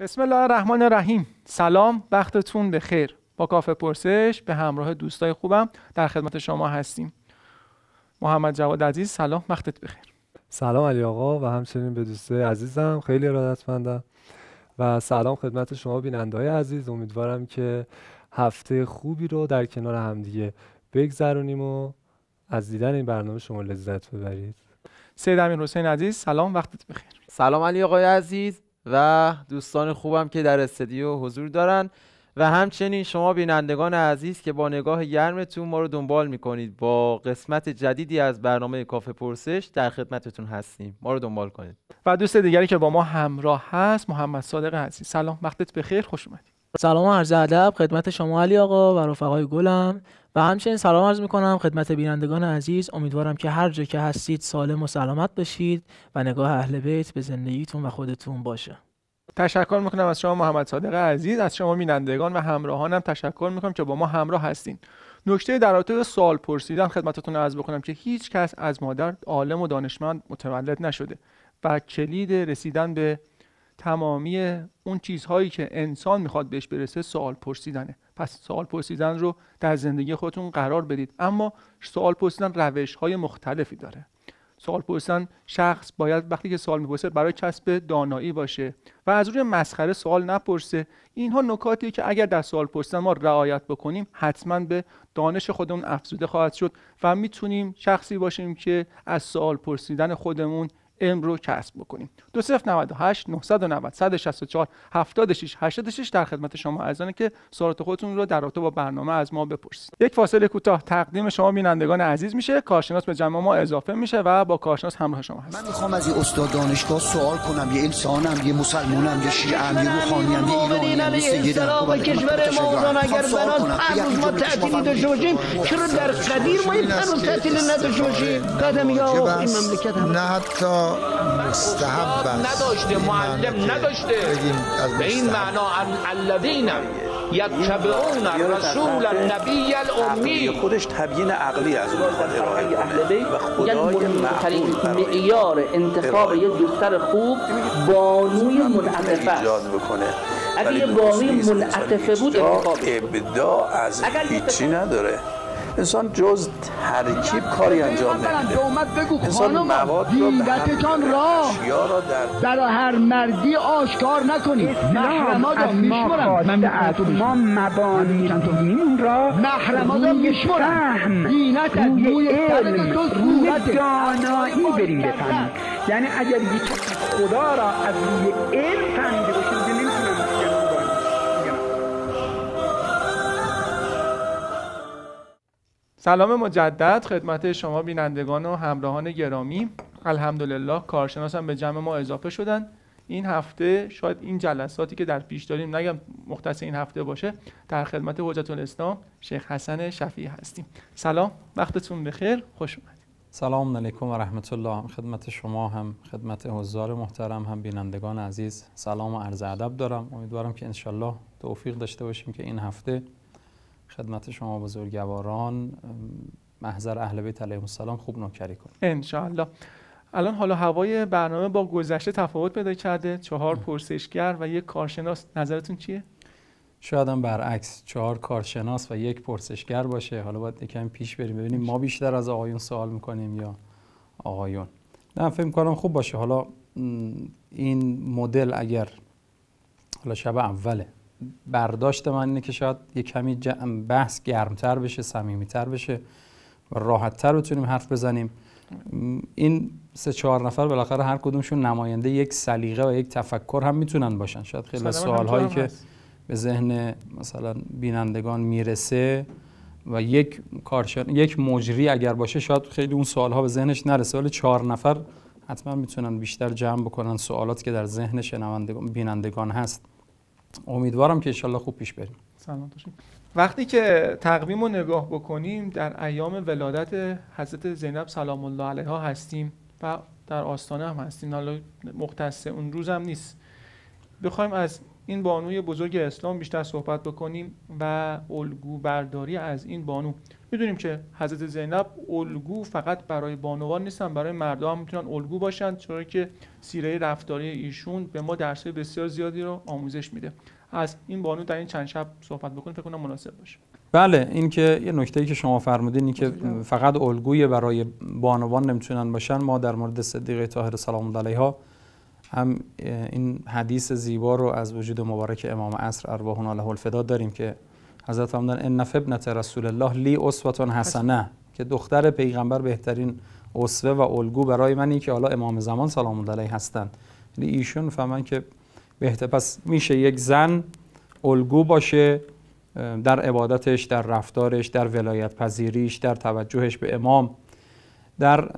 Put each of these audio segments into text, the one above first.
بسم الله الرحمن الرحیم سلام وقتتون به خیر با کافه پرسش به همراه دوستای خوبم در خدمت شما هستیم محمد جواد عزیز سلام وقتت بخیر سلام علی آقا و همچنین به دوسته عزیزم خیلی ارادتمندم و سلام خدمت شما بیننده های عزیز امیدوارم که هفته خوبی رو در کنار همدیگه بگذرونیم و از دیدن این برنامه شما لذت ببرید سید امین حسین عزیز سلام وقتت بخیر سلام علی آقای عزیز و دوستان خوبم که در استدیو حضور دارن و همچنین شما بینندگان عزیز که با نگاه گرمتون ما رو دنبال میکنید با قسمت جدیدی از برنامه کافه پرسش در خدمتتون هستیم ما رو دنبال کنید و دوست دیگری که با ما همراه هست محمد صادق عزیز سلام وقتت بخیر خوش اومدید سلام و عرض ادب خدمت شما علی آقا و رفقای گلم و همچنین سلام عرض میکنم خدمت بینندگان عزیز امیدوارم که هر جا که هستید سالم و سلامت باشید و نگاه اهل بیت به زندگیتون و خودتون باشه تشکر میکنم از شما محمد صادق عزیز از شما بینندگان و همراهانم تشکر میکنم که با ما همراه هستین نکته در رابطه سوال پرسیدن خدمتتون عرض بکنم که هیچ کس از مادر عالم و دانشمند متولد نشده و کلید رسیدن به تمامی اون چیزهایی که انسان میخواد بهش برسه سوال پرسیدنه پس سوال پرسیدن رو در زندگی خودتون قرار بدید اما سوال پرسیدن روش های مختلفی داره سوال پرسیدن شخص باید وقتی که سوال میپرسه برای کسب دانایی باشه و از روی مسخره سوال نپرسه اینها نکاتیه که اگر در سوال پرسیدن ما رعایت بکنیم حتما به دانش خودمون افزوده خواهد شد و میتونیم شخصی باشیم که از سوال پرسیدن خودمون علم رو کسب بکنیم 2098 990 164 76 86 در خدمت شما عزیزانه که سوالات خودتون رو در رابطه با برنامه از ما بپرسید یک فاصله کوتاه تقدیم شما بینندگان عزیز میشه کارشناس به جمع ما اضافه میشه و با کارشناس همراه شما هست من میخوام از این استاد دانشگاه سوال کنم یه انسانم یه مسلمانم یه شیعه ام یه ام یه ایرانیم یه بله، بله، سیدم کشور ما اگر بنان هنوز ما تعطیلی در قدیر ما این تعطیلی نداشته باشیم بله، قدم یا این مملکت نه حتی ما مستحب نداشته معلم نداشته به این معنا الذین یتبعون رسول النبی الامی خودش تبیین عقلی از اون خود ارائه کنه و خدای معقول انتخاب یک دختر خوب بانوی منعطفه ایجاد بکنه اگه یه بانوی منعطفه بود انتخاب ابداع از هیچی نداره انسان جز ترکیب کاری انجام نمیده انسان مواد رو به هم را در هر مردی آشکار نکنید من را میشمرم ما مبانی این را محرمات را میشمرم دینت از روی علم روی دانایی بریم بفهمید یعنی اگر یک خدا را از روی علم سلام مجدد خدمت شما بینندگان و همراهان گرامی الحمدلله هم به جمع ما اضافه شدن این هفته شاید این جلساتی که در پیش داریم نگم مختص این هفته باشه در خدمت حجت الاسلام شیخ حسن شفیع هستیم سلام وقتتون بخیر خوش اومدید سلام علیکم و رحمت الله خدمت شما هم خدمت حضار محترم هم بینندگان عزیز سلام و عرض ادب دارم امیدوارم که انشالله توفیق داشته باشیم که این هفته خدمت شما بزرگواران محضر اهل بیت علیهم السلام خوب نوکری کنیم انشاءالله الان حالا هوای برنامه با گذشته تفاوت پیدا کرده چهار پرسشگر و یک کارشناس نظرتون چیه شاید هم برعکس چهار کارشناس و یک پرسشگر باشه حالا باید یکم پیش بریم ببینیم ما بیشتر از آقایون سوال میکنیم یا آقایون نه فکر کنم خوب باشه حالا این مدل اگر حالا شب اوله برداشت من اینه که شاید یه کمی بحث گرمتر بشه سمیمیتر بشه و راحتتر بتونیم حرف بزنیم این سه چهار نفر بالاخره هر کدومشون نماینده یک سلیقه و یک تفکر هم میتونن باشن شاید خیلی سوال هایی که به ذهن مثلا بینندگان میرسه و یک کارشن... یک مجری اگر باشه شاید خیلی اون سوال ها به ذهنش نرسه ولی چهار نفر حتما میتونن بیشتر جمع بکنن سوالات که در ذهن شنوندگان بینندگان هست امیدوارم که انشالله خوب پیش بریم سلامت باشید وقتی که تقویم رو نگاه بکنیم در ایام ولادت حضرت زینب سلام الله علیها هستیم و در آستانه هم هستیم حالا مختص اون روز هم نیست بخوایم از این بانوی بزرگ اسلام بیشتر صحبت بکنیم و الگو برداری از این بانو میدونیم که حضرت زینب الگو فقط برای بانوان نیستن برای مردم میتونن الگو باشن چرا که سیره رفتاری ایشون به ما درس بسیار زیادی رو آموزش میده از این بانو در این چند شب صحبت بکنیم فکر کنم مناسب باشه بله این که یه نکته ای که شما فرمودین این که بله. فقط الگوی برای بانوان نمیتونن باشن ما در مورد صدیقه طاهره سلام علیها هم این حدیث زیبا رو از وجود مبارک امام عصر ارواحون له الفدا داریم که حضرت فرمودن ان ابنت رسول الله لی اسوه حسنه که دختر پیغمبر بهترین اسوه و الگو برای من که حالا امام زمان سلام الله علیه هستند یعنی ایشون فهمن که بهتر پس میشه یک زن الگو باشه در عبادتش در رفتارش در ولایت پذیریش در توجهش به امام در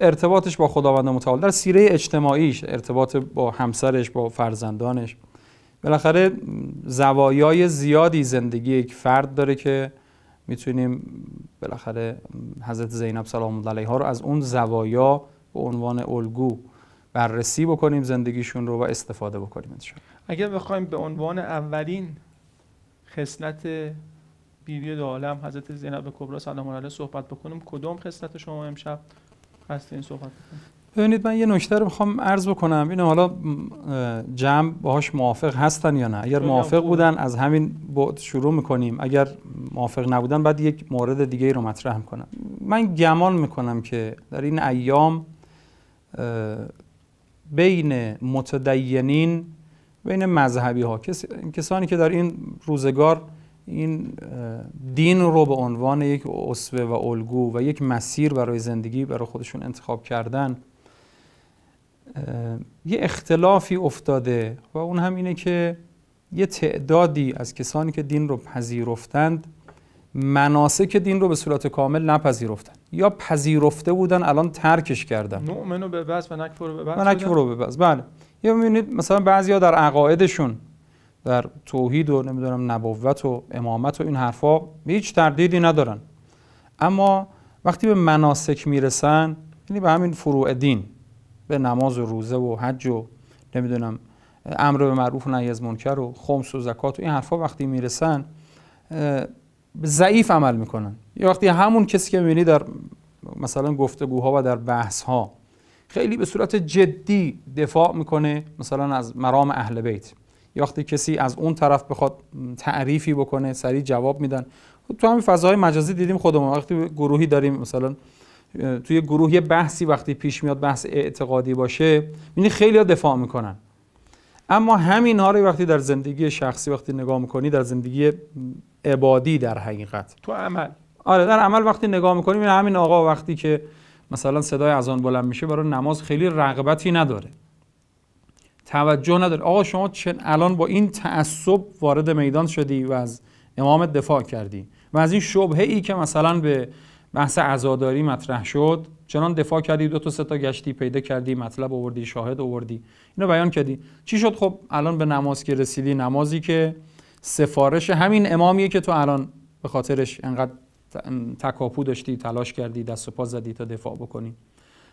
ارتباطش با خداوند متعال در سیره اجتماعیش ارتباط با همسرش با فرزندانش بالاخره زوایای زیادی زندگی یک فرد داره که میتونیم بالاخره حضرت زینب سلام الله علیها رو از اون زوایا به عنوان الگو بررسی بکنیم زندگیشون رو و استفاده بکنیم اگر بخوایم به عنوان اولین خصلت بیوی دو عالم حضرت زینب کبرا سلام الله علیها صحبت بکنیم کدام خصلت شما امشب هست این صحبت ببینید من یه نکته رو میخوام عرض بکنم این حالا جمع باهاش موافق هستن یا نه اگر موافق بودن از همین بعد شروع میکنیم اگر موافق نبودن بعد یک مورد دیگه رو مطرح میکنم من گمان میکنم که در این ایام بین متدینین بین مذهبی ها کسانی که در این روزگار این دین رو به عنوان یک اسوه و الگو و یک مسیر برای زندگی برای خودشون انتخاب کردن یه اختلافی افتاده و اون هم اینه که یه تعدادی از کسانی که دین رو پذیرفتند مناسک دین رو به صورت کامل نپذیرفتند یا پذیرفته بودن الان ترکش کردن نومنو به بس و نکفر به و بله یا میبینید مثلا بعضیا در عقایدشون در توحید و نمیدونم نبوت و امامت و این حرفا هیچ تردیدی ندارن اما وقتی به مناسک میرسن یعنی به همین فروع دین به نماز و روزه و حج و نمیدونم امر به معروف و نهی از منکر و خمس و زکات و این حرفا وقتی میرسن ضعیف عمل میکنن یا وقتی همون کسی که میبینی در مثلا گفتگوها و در بحث ها خیلی به صورت جدی دفاع میکنه مثلا از مرام اهل بیت یا وقتی کسی از اون طرف بخواد تعریفی بکنه سریع جواب میدن تو همین فضاهای مجازی دیدیم خودمون وقتی گروهی داریم مثلا توی گروه بحثی وقتی پیش میاد بحث اعتقادی باشه میبینی خیلی ها دفاع میکنن اما همین ها رو وقتی در زندگی شخصی وقتی نگاه میکنی در زندگی عبادی در حقیقت تو عمل آره در عمل وقتی نگاه میکنی همین آقا وقتی که مثلا صدای اذان بلند میشه برای نماز خیلی رغبتی نداره توجه نداره آقا شما چن؟ الان با این تعصب وارد میدان شدی و از امامت دفاع کردی و از این شبهه ای که مثلا به بحث عزاداری مطرح شد چنان دفاع کردی دو تا سه تا گشتی پیدا کردی مطلب آوردی شاهد آوردی اینو بیان کردی چی شد خب الان به نماز که رسیدی نمازی که سفارش همین امامیه که تو الان به خاطرش انقدر تکاپو داشتی تلاش کردی دست و پا زدی تا دفاع بکنی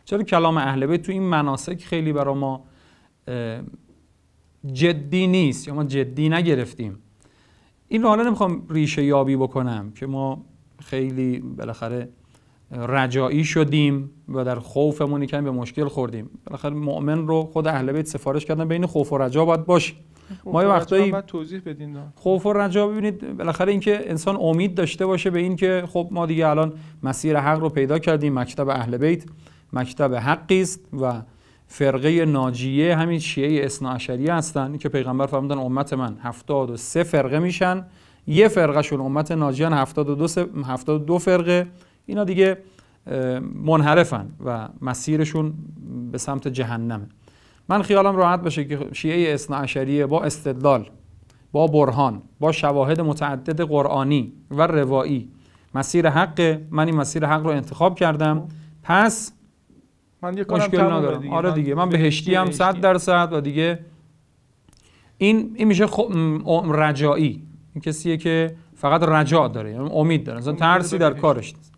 چرا کلام اهل بیت تو این مناسک خیلی برای ما جدی نیست یا ما جدی نگرفتیم این رو حالا نمیخوام ریشه یابی بکنم که ما خیلی بالاخره رجایی شدیم و در خوفمون کمی به مشکل خوردیم بالاخره مؤمن رو خود اهل بیت سفارش کردن بین خوف و رجا باید باشه ما یه وقتایی توضیح بدین خوف و رجا ببینید بالاخره اینکه انسان امید داشته باشه به اینکه خب ما دیگه الان مسیر حق رو پیدا کردیم مکتب اهل بیت مکتب حقی است و فرقه ناجیه همین شیعه اثناعشری هستن که پیغمبر فرمودن امت من سه فرقه میشن یه شون امت ناجیان 72 72 فرقه اینا دیگه منحرفن و مسیرشون به سمت جهنمه من خیالم راحت بشه که شیعه اثناعشریه با استدلال با برهان با شواهد متعدد قرآنی و روایی مسیر حق من این مسیر حق رو انتخاب کردم خب. پس من یه مشکل ندارم دیگه. آره دیگه من بهشتی هم در درصد و دیگه این این میشه خو... خب، رجایی این کسیه که فقط رجا داره یعنی امید داره مثلا ترسی در کارش نیست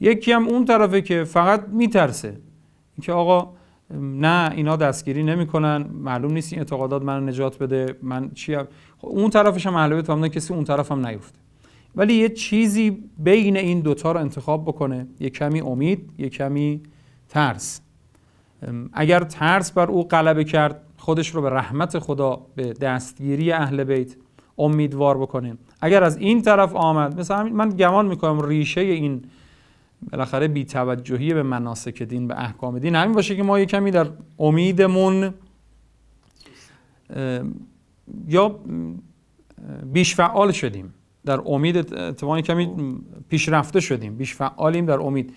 یکی هم اون طرفه که فقط میترسه اینکه آقا نه اینا دستگیری نمیکنن معلوم نیست این اعتقادات منو نجات بده من چی هم. خب اون طرفش هم معلومه تمام کسی اون طرف هم نیفته ولی یه چیزی بین این دوتا رو انتخاب بکنه یه کمی امید یه کمی ترس اگر ترس بر او غلبه کرد خودش رو به رحمت خدا به دستگیری اهل بیت امیدوار بکنه اگر از این طرف آمد مثلا من گمان میکنم ریشه این بالاخره توجهی به مناسک دین به احکام دین همین باشه که ما یه کمی در امیدمون یا بیش فعال شدیم در امید توانی کمی پیشرفته شدیم بیش فعالیم در امید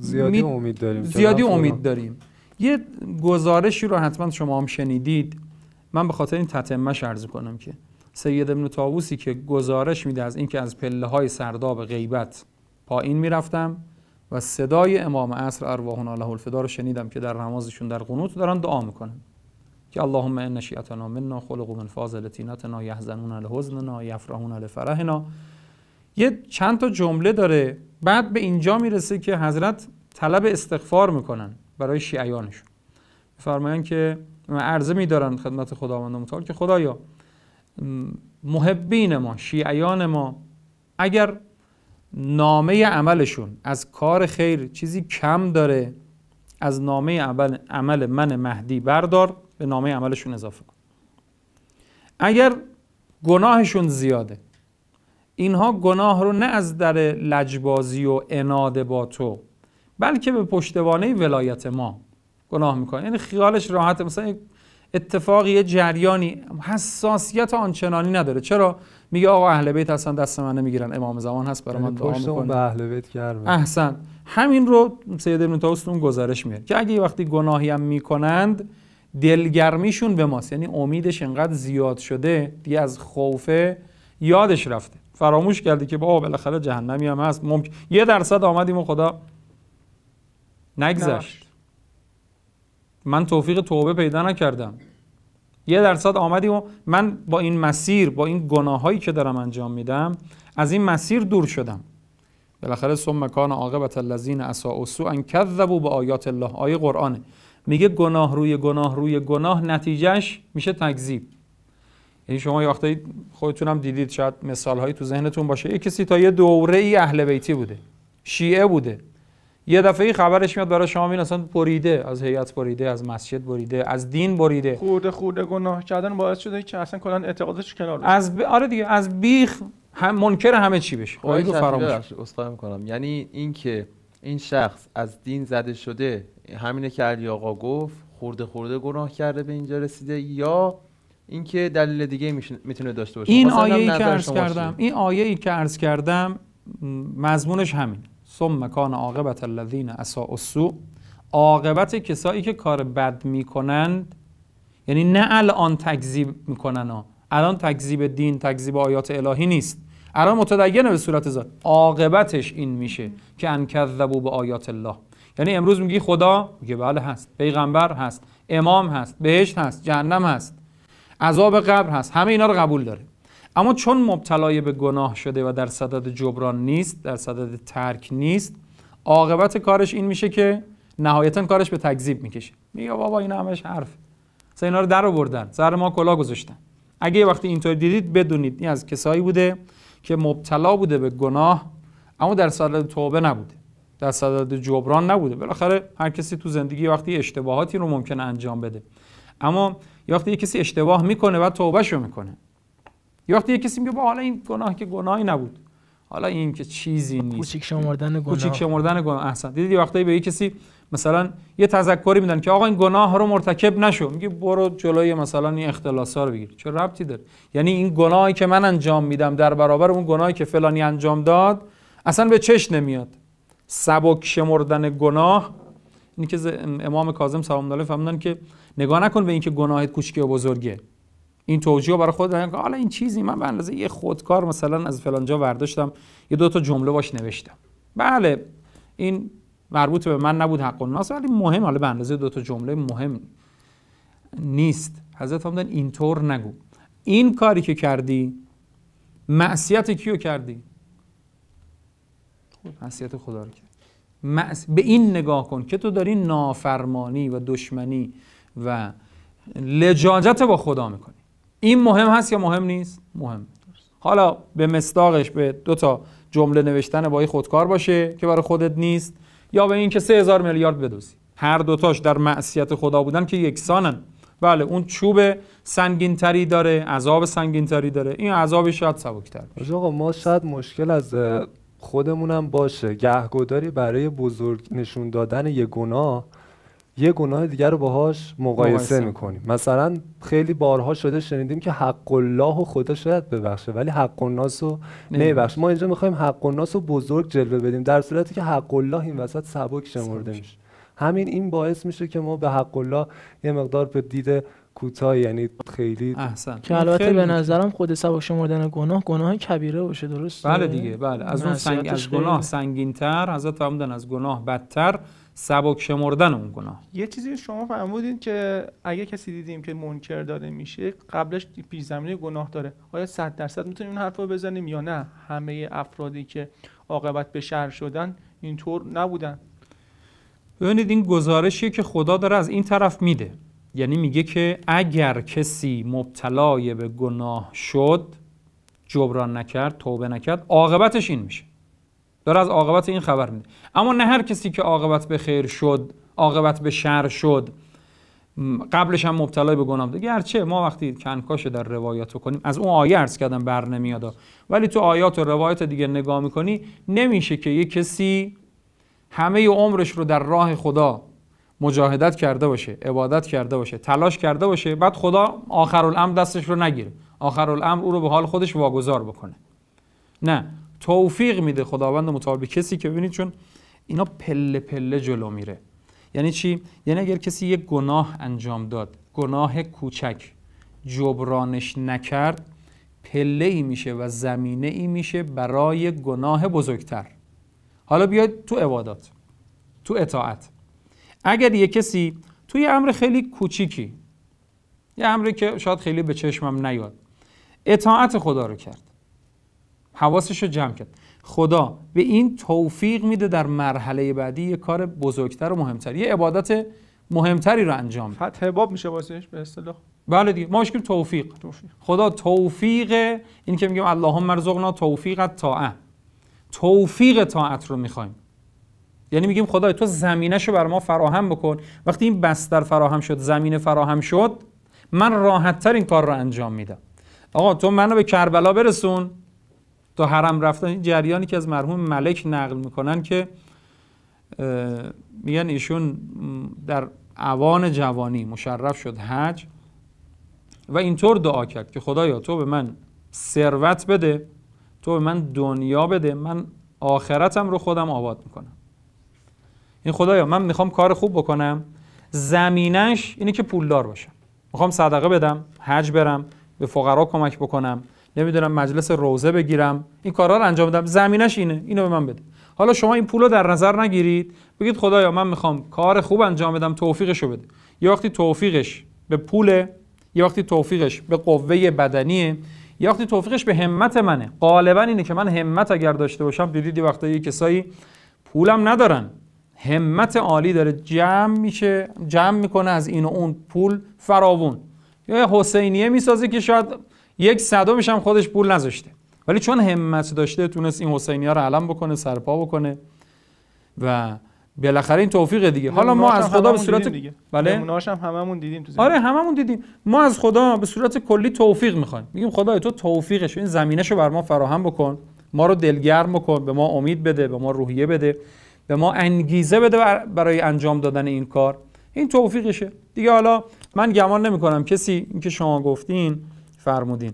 زیادی امید داریم زیادی امید داریم یه گزارشی رو حتما شما هم شنیدید من به خاطر این تتمش عرض کنم که سید ابن تاووسی که گزارش میده از اینکه از پله های سرداب غیبت پایین میرفتم و صدای امام عصر ارواحنا له رو شنیدم که در نمازشون در قنوت دارن دعا میکنن که اللهم ان شیعتنا منا خلق من فاضلتینتنا یحزنون حزننا یفرحون فرهنا یه چند تا جمله داره بعد به اینجا میرسه که حضرت طلب استغفار میکنن برای شیعیانشون میفرمایند که عرضه میدارن خدمت خداوند متعال که خدایا محبین ما شیعیان ما اگر نامه عملشون از کار خیر چیزی کم داره از نامه عمل, عمل من مهدی بردار به نامه عملشون اضافه کن اگر گناهشون زیاده اینها گناه رو نه از در لجبازی و اناد با تو بلکه به پشتوانه ولایت ما گناه میکنه یعنی خیالش راحت مثلا اتفاقی یه جریانی حساسیت آنچنانی نداره چرا میگه آقا اهل بیت اصلا دست من نمیگیرن امام زمان هست برای من یعنی دعا میکنه به اهل بیت گرمه احسن همین رو سید ابن طاووس اون گزارش میاد که اگه وقتی گناهی هم میکنند دلگرمیشون به ماست یعنی امیدش انقدر زیاد شده دیگه از خوفه یادش رفته فراموش کردی که با بالاخره جهنمی هم هست ممکن یه درصد آمدیم و خدا نگذشت من توفیق توبه پیدا نکردم یه درصد آمدیم و من با این مسیر با این گناهایی که دارم انجام میدم از این مسیر دور شدم بالاخره ثم کان عاقبت الذین اساءوا سوءا کذبوا به آیات الله آیه قرآنه میگه گناه روی گناه روی گناه نتیجهش میشه تکذیب یعنی شما یه وقتایی خودتون هم دیدید شاید مثال هایی تو ذهنتون باشه یه کسی تا یه دوره ای اهل بیتی بوده شیعه بوده یه دفعه خبرش میاد برای شما این اصلا بریده از هیئت بریده از مسجد بریده از دین بریده خورده خورده گناه کردن باعث شده که اصلا کلا اعتقادش کنار از ب... آره دیگه از بیخ هم منکر همه چی بشه خیلی فراموش میکنم یعنی اینکه این شخص از دین زده شده همینه که علی آقا گفت خورده خورده گناه کرده به اینجا رسیده یا که دلیل دیگه میتونه داشته باشه خب، این آیه ای که عرض کردم این آیه ای که کردم مضمونش همین ثم کان عاقبت الذین اساءوا السوء عاقبت کسایی که کار بد میکنند یعنی نه الان تکذیب میکنن ها الان تکذیب دین تکذیب آیات الهی نیست الان متدینه به صورت ذات عاقبتش این میشه که انکذبو به آیات الله یعنی امروز میگی خدا میگه بله هست پیغمبر هست امام هست بهشت هست جهنم هست عذاب قبر هست همه اینا رو قبول داره اما چون مبتلای به گناه شده و در صدد جبران نیست در صدد ترک نیست عاقبت کارش این میشه که نهایتا کارش به تکذیب میکشه میگه بابا این همش حرف سه اینا رو در آوردن سر ما کلا گذاشتن اگه یه وقتی اینطور دیدید بدونید این از کسایی بوده که مبتلا بوده به گناه اما در صدد توبه نبوده در صدد جبران نبوده بالاخره هر کسی تو زندگی وقتی اشتباهاتی رو ممکنه انجام بده اما یا وقتی یه کسی اشتباه میکنه بعد توبهشو میکنه یه وقتی یه کسی میگه با حالا این گناه که گناهی نبود حالا این که چیزی نیست کوچیک شمردن گناه کوچیک شمردن گناه احسن دیدی به یه کسی مثلا یه تذکری میدن که آقا این گناه رو مرتکب نشو میگه برو جلوی مثلا این اختلاسا رو بگیر چه ربطی داره یعنی این گناهی که من انجام میدم در برابر اون گناهی که فلانی انجام داد اصلا به چش نمیاد سبک شمردن گناه اینی که امام کاظم سلام الله فرمودن که نگاه نکن به اینکه گناهت کوچکی و بزرگه این توجیه برای خود که حالا این چیزی من به اندازه یه خودکار مثلا از فلان جا برداشتم یه دو تا جمله باش نوشتم بله این مربوط به من نبود حق الناس ولی مهم حالا به اندازه دو تا جمله مهم نیست حضرت اینطور نگو این کاری که کردی معصیت کیو کردی معصیت خدا رو کرد به این نگاه کن که تو داری نافرمانی و دشمنی و لجاجت با خدا میکنی این مهم هست یا مهم نیست مهم حالا به مصداقش به دو تا جمله نوشتن با خودکار باشه که برای خودت نیست یا به اینکه سه هزار میلیارد بدوزی هر دوتاش در معصیت خدا بودن که یکسانن بله اون چوب تری داره عذاب سنگین تری داره این عذاب شاید سبکتر آقا ما شاید مشکل از خودمونم باشه گهگداری برای بزرگ نشون دادن یه گناه یه گناه دیگر رو باهاش مقایسه, مقایسه میکنیم مثلا خیلی بارها شده شنیدیم که حق الله و خدا شاید ببخشه ولی حق الناس رو نمیبخشه ما اینجا میخوایم حق الناس رو بزرگ جلوه بدیم در صورتی که حق الله این وسط سبک شمرده میشه همین این باعث میشه که ما به حق الله یه مقدار به دید کوتاه یعنی خیلی احسن که البته به نظرم خود سبک شمردن گناه گناه کبیره باشه درست بله دیگه بله از اون سنگ از گناه سنگینتر حضرت فرمودن از گناه بدتر سبک شمردن اون گناه یه چیزی شما بودین که اگه کسی دیدیم که منکر داده میشه قبلش پیش زمینه گناه داره آیا 100 درصد میتونیم این حرف رو بزنیم یا نه همه افرادی که عاقبت به شر شدن اینطور نبودن ببینید این گزارشیه که خدا داره از این طرف میده یعنی میگه که اگر کسی مبتلای به گناه شد جبران نکرد توبه نکرد عاقبتش این میشه داره از عاقبت این خبر میده اما نه هر کسی که عاقبت به خیر شد عاقبت به شر شد قبلش هم مبتلا به گناه بوده گرچه ما وقتی کنکاش در روایت رو کنیم از اون آیه عرض کردم بر نمیاد ولی تو آیات و روایات دیگه نگاه میکنی نمیشه که یه کسی همه عمرش رو در راه خدا مجاهدت کرده باشه عبادت کرده باشه تلاش کرده باشه بعد خدا آخرالامر دستش رو نگیره آخرالامر او رو به حال خودش واگذار بکنه نه توفیق میده خداوند متعال به کسی که ببینید چون اینا پله پله جلو میره یعنی چی یعنی اگر کسی یک گناه انجام داد گناه کوچک جبرانش نکرد پله ای میشه و زمینه ای میشه برای گناه بزرگتر حالا بیاید تو عبادات تو اطاعت اگر یه کسی توی امر خیلی کوچیکی یه امری که شاید خیلی به چشمم نیاد اطاعت خدا رو کرد حواسش رو جمع کرد خدا به این توفیق میده در مرحله بعدی یه کار بزرگتر و مهمتر یه عبادت مهمتری رو انجام بده فتح باب میشه واسهش به اصطلاح بله دیگه ما توفیق. توفیق خدا توفیق این که میگیم اللهم ارزقنا توفیق الطاعه توفیق طاعت رو میخوایم یعنی میگیم خدای تو زمینش رو بر ما فراهم بکن وقتی این بستر فراهم شد زمینه فراهم شد من راحت تر این کار رو انجام میدم آقا تو منو به کربلا برسون تا حرم رفتن این جریانی که از مرحوم ملک نقل میکنن که میگن ایشون در اوان جوانی مشرف شد حج و اینطور دعا کرد که خدایا تو به من ثروت بده تو به من دنیا بده من آخرتم رو خودم آباد میکنم این خدایا من میخوام کار خوب بکنم زمینش اینه که پولدار باشم میخوام صدقه بدم حج برم به فقرا کمک بکنم نمیدونم مجلس روزه بگیرم این کارا رو انجام بدم زمینش اینه اینو به من بده حالا شما این پول رو در نظر نگیرید بگید خدایا من میخوام کار خوب انجام بدم توفیقش رو بده یه وقتی توفیقش به پول یه وقتی توفیقش به قوه بدنیه یه وقتی توفیقش به همت منه غالبا اینه که من همت اگر داشته باشم دیدید وقتا یه کسایی پولم ندارن همت عالی داره جمع میشه جمع میکنه از این اون پول فراوون یا حسینیه میسازه که شاید یک صدا هم خودش پول نذاشته ولی چون همت داشته تونست این حسینی ها رو علم بکنه سرپا بکنه و بالاخره این توفیق دیگه حالا ما از خدا به صورت دیگه. بله هم هممون دیدیم تو آره هممون دیدیم ما از خدا به صورت کلی توفیق میخوایم میگیم خدای تو توفیقش این رو بر ما فراهم بکن ما رو دلگرم بکن به ما امید بده به ما روحیه بده به ما انگیزه بده برای انجام دادن این کار این توفیقشه دیگه حالا من گمان نمی کنم کسی اینکه شما گفتین فرمودین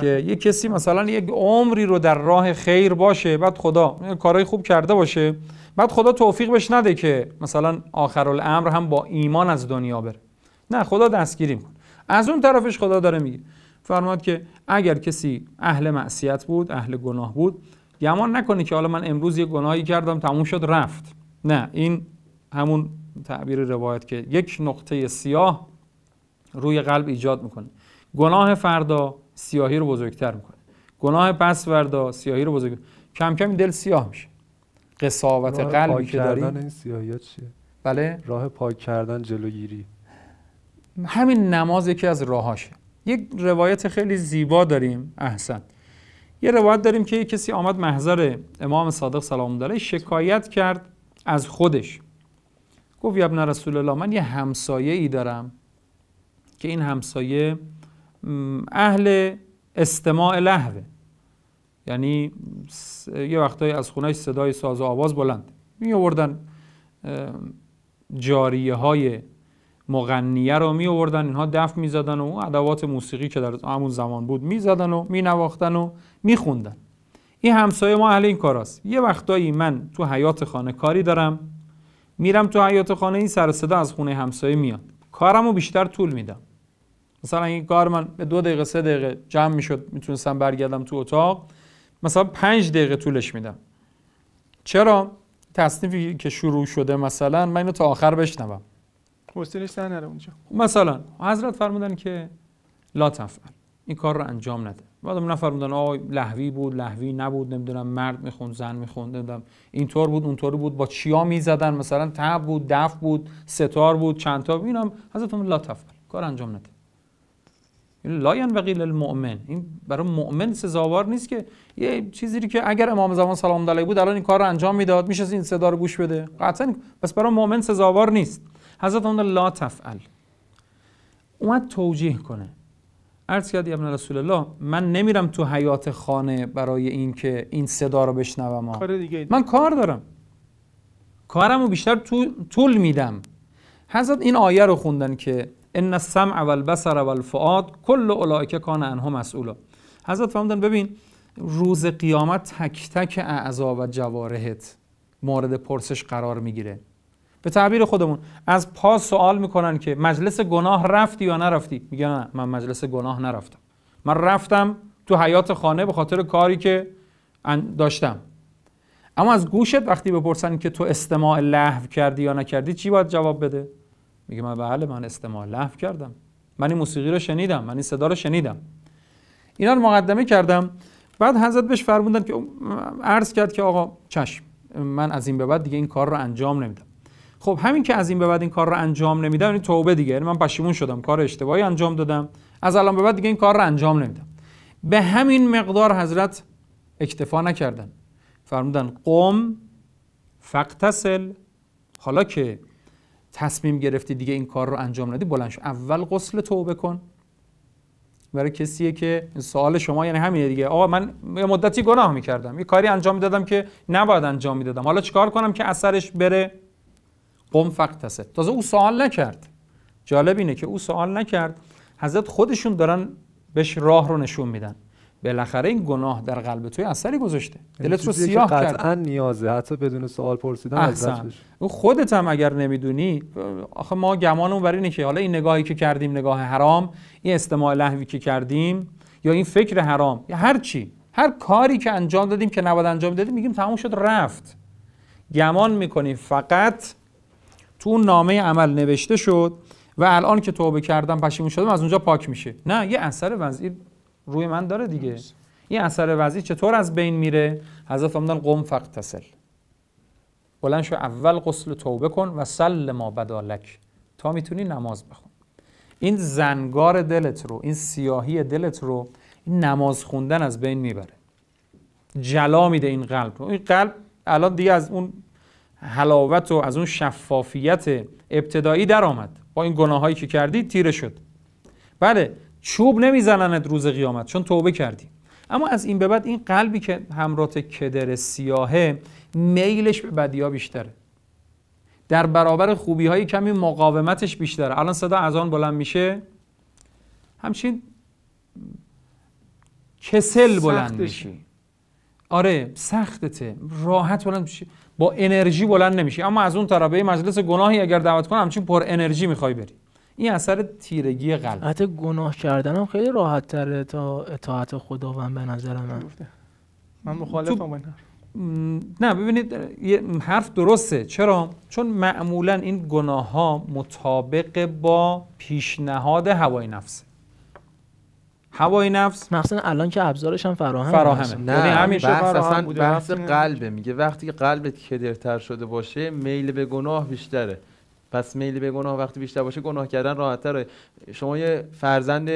که یه کسی مثلا یک عمری رو در راه خیر باشه بعد خدا کارهای خوب کرده باشه بعد خدا توفیق بهش نده که مثلا آخر الامر هم با ایمان از دنیا بره نه خدا دستگیری میکنه از اون طرفش خدا داره میگه فرماد که اگر کسی اهل معصیت بود اهل گناه بود گمان نکنه که حالا من امروز یه گناهی کردم تموم شد رفت نه این همون تعبیر روایت که یک نقطه سیاه روی قلب ایجاد میکنه گناه فردا سیاهی رو بزرگتر میکنه گناه پس فردا سیاهی رو بزرگتر کم کم دل سیاه میشه قساوت قلبی که داری این چیه بله راه پاک کردن جلوگیری همین نماز یکی از راهاشه یک روایت خیلی زیبا داریم احسن یه روایت داریم که یک کسی آمد محضر امام صادق سلام الله شکایت کرد از خودش گفت یا رسول الله من یه همسایه ای دارم که این همسایه اهل استماع لحوه یعنی یه وقتایی از خونه صدای ساز و آواز بلند می آوردن جاریه های مغنیه رو می آوردن اینها دف می زدن و ادوات موسیقی که در همون زمان بود می و می نواختن و می این همسایه ما اهل این کاراست یه وقتایی من تو حیات خانه کاری دارم میرم تو حیات خانه این سر صدا از خونه همسایه میاد کارمو بیشتر طول میدم مثلا این کار من به دو دقیقه سه دقیقه جمع میشد میتونستم برگردم تو اتاق مثلا پنج دقیقه طولش میدم چرا تصنیفی که شروع شده مثلا من اینو تا آخر بشنوم حسینش سر اونجا مثلا حضرت فرمودن که لا تفعل این کار رو انجام نده بعدم نفرمودن آقا لحوی بود لحوی نبود نمیدونم مرد میخوند زن میخوند نمیدونم طور بود اون طور بود با چیا میزدن مثلا تب بود دف بود ستار بود چند تا اینم حضرت لا تفعل کار انجام نده لاین غیل المؤمن این برای مؤمن سزاوار نیست که یه چیزی که اگر امام زمان سلام الله بود الان این کار رو انجام میداد میشه این صدا رو گوش بده قطعا بس برای مؤمن سزاوار نیست حضرت اون لا تفعل اومد توجیه کنه عرض کرد ابن رسول الله من نمیرم تو حیات خانه برای اینکه این صدا رو بشنوم کار من کار دارم کارم رو بیشتر طول میدم حضرت این آیه رو خوندن که ان السمع والبصر والفؤاد كل کل اولئک کان عنه مسئولا حضرت فرمودن ببین روز قیامت تک تک اعضا و جوارحت مورد پرسش قرار میگیره به تعبیر خودمون از پا سوال میکنن که مجلس گناه رفتی یا نرفتی میگن من مجلس گناه نرفتم من رفتم تو حیات خانه به خاطر کاری که داشتم اما از گوشت وقتی بپرسن که تو استماع لحو کردی یا نکردی چی باید جواب بده میگه من بله من استماع کردم من این موسیقی رو شنیدم من این صدا رو شنیدم اینا رو مقدمه کردم بعد حضرت بهش فرمودن که عرض کرد که آقا چشم من از این به بعد دیگه این کار رو انجام نمیدم خب همین که از این به بعد این کار رو انجام نمیدم یعنی توبه دیگه یعنی من پشیمون شدم کار اشتباهی انجام دادم از الان به بعد دیگه این کار رو انجام نمیدم به همین مقدار حضرت اکتفا نکردن فرمودن قم فقتسل حالا که تصمیم گرفتی دیگه این کار رو انجام ندی بلند شو اول غسل توبه کن برای کسیه که سوال شما یعنی همینه دیگه آقا من یه مدتی گناه میکردم یه کاری انجام میدادم که نباید انجام میدادم حالا چیکار کنم که اثرش بره قم فقط هست تازه او سوال نکرد جالب اینه که او سوال نکرد حضرت خودشون دارن بهش راه رو نشون میدن بالاخره این گناه در قلب توی اثری گذاشته یعنی دلت رو سیاه کرد قطعا نیازه حتی بدون سوال پرسیدن احسن خودت هم اگر نمیدونی آخه ما گمانمون بر اینه که حالا این نگاهی که کردیم نگاه حرام این استماع لحوی که کردیم یا این فکر حرام یا هر چی هر کاری که انجام دادیم که نباید انجام دادیم میگیم تموم شد رفت گمان میکنیم فقط تو نامه عمل نوشته شد و الان که توبه کردم پشیمون شدم از اونجا پاک میشه نه یه اثر وضعی روی من داره دیگه این اثر وضعی چطور از بین میره حضرت فرمودن قم فقط تسل بلند شو اول غسل توبه کن و سل ما بدالک تا میتونی نماز بخون این زنگار دلت رو این سیاهی دلت رو این نماز خوندن از بین میبره جلا میده این قلب رو این قلب الان دیگه از اون حلاوت و از اون شفافیت ابتدایی درآمد با این گناهایی که کردی تیره شد بله چوب نمیزننت روز قیامت چون توبه کردی اما از این به بعد این قلبی که همرات کدر سیاهه میلش به بدیا بیشتره در برابر خوبی های کمی مقاومتش بیشتره الان صدا از آن بلند میشه همچین کسل بلند میشه آره سختته راحت بلند میشه، با انرژی بلند نمیشه، اما از اون طرف به مجلس گناهی اگر دعوت کنم همچین پر انرژی میخوای بری این اثر تیرگی قلب حتی گناه کردن هم خیلی راحت تره تا اطاعت خداوند به نظر من من مخالفم تو... نه ببینید یه حرف درسته چرا چون معمولا این گناه ها مطابق با پیشنهاد هوای نفسه هوای نفس مثلا الان که ابزارش هم فراهم فراهمه نه یعنی همیشه بحث اصلا بحث قلبه میگه وقتی که قلبت کدرتر شده باشه میل به گناه بیشتره پس میلی به گناه وقتی بیشتر باشه گناه کردن راحتتره شما یه فرزند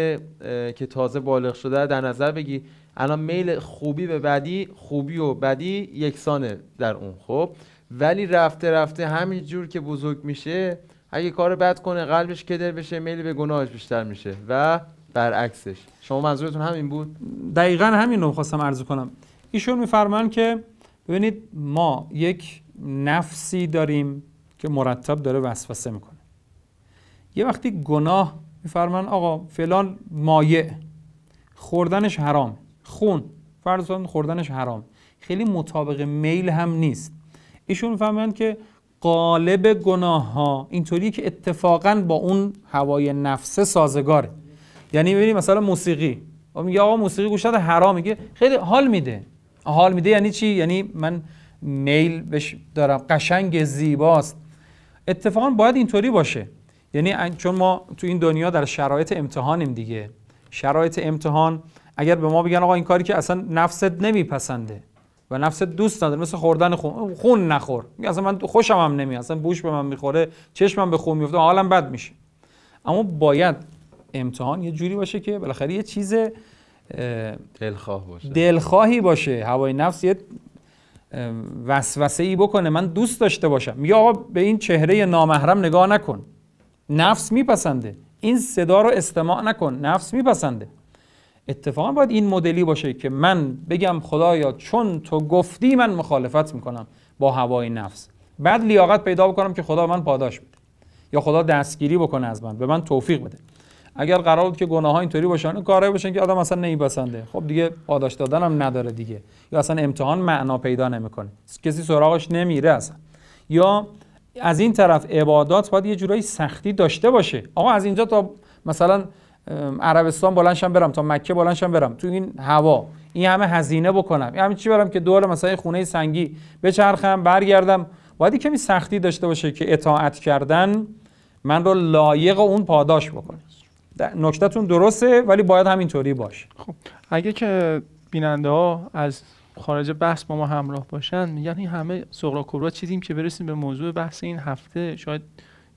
که تازه بالغ شده در نظر بگی الان میل خوبی به بدی خوبی و بدی یکسانه در اون خب ولی رفته رفته همین جور که بزرگ میشه اگه کار بد کنه قلبش کدر بشه میلی به گناهش بیشتر میشه و برعکسش شما منظورتون همین بود دقیقا همین رو خواستم عرض کنم ایشون میفرمان که ببینید ما یک نفسی داریم که مرتب داره وسوسه میکنه یه وقتی گناه میفرمان آقا فلان مایع خوردنش حرام خون فرض خوردنش حرام خیلی مطابق میل هم نیست ایشون فهمیدن که قالب گناه ها اینطوری که اتفاقا با اون هوای نفسه سازگاره یعنی ببینید مثلا موسیقی میگه آقا موسیقی گوش داد حرام میگه خیلی حال میده حال میده یعنی چی یعنی من میل بهش دارم قشنگ زیباست اتفاقا باید اینطوری باشه یعنی چون ما تو این دنیا در شرایط امتحانیم دیگه شرایط امتحان اگر به ما بگن آقا این کاری که اصلا نفست نمیپسنده و نفست دوست نداره مثل خوردن خون, خون نخور اصلا من خوشم هم نمیاد اصلا بوش به من میخوره چشمم به خون میفته حالم بد میشه اما باید امتحان یه جوری باشه که بالاخره یه چیز دلخواه باشه دلخواهی باشه هوای نفس یه وسوسه ای بکنه من دوست داشته باشم یا آقا به این چهره نامحرم نگاه نکن نفس میپسنده این صدا رو استماع نکن نفس میپسنده اتفاقا باید این مدلی باشه که من بگم خدایا چون تو گفتی من مخالفت میکنم با هوای نفس بعد لیاقت پیدا بکنم که خدا من پاداش بده یا خدا دستگیری بکنه از من به من توفیق بده اگر قرار بود که گناه ها اینطوری باشن اون کارهایی باشن که آدم اصلا نمیپسنده خب دیگه پاداش دادن هم نداره دیگه یا اصلا امتحان معنا پیدا نمیکنه کسی سراغش نمیره اصلا یا از این طرف عبادات باید یه جورایی سختی داشته باشه آقا از اینجا تا مثلا عربستان بلنشم برم تا مکه بلنشم برم تو این هوا این همه هزینه بکنم این همه چی برم که دور مثلا خونه سنگی بچرخم برگردم باید کمی سختی داشته باشه که اطاعت کردن من رو لایق اون پاداش بکنه نکتتون درسته ولی باید همینطوری باشه خب اگه که بیننده ها از خارج بحث با ما همراه باشن میگن این همه سقرا کبرا چیزیم که برسیم به موضوع بحث این هفته شاید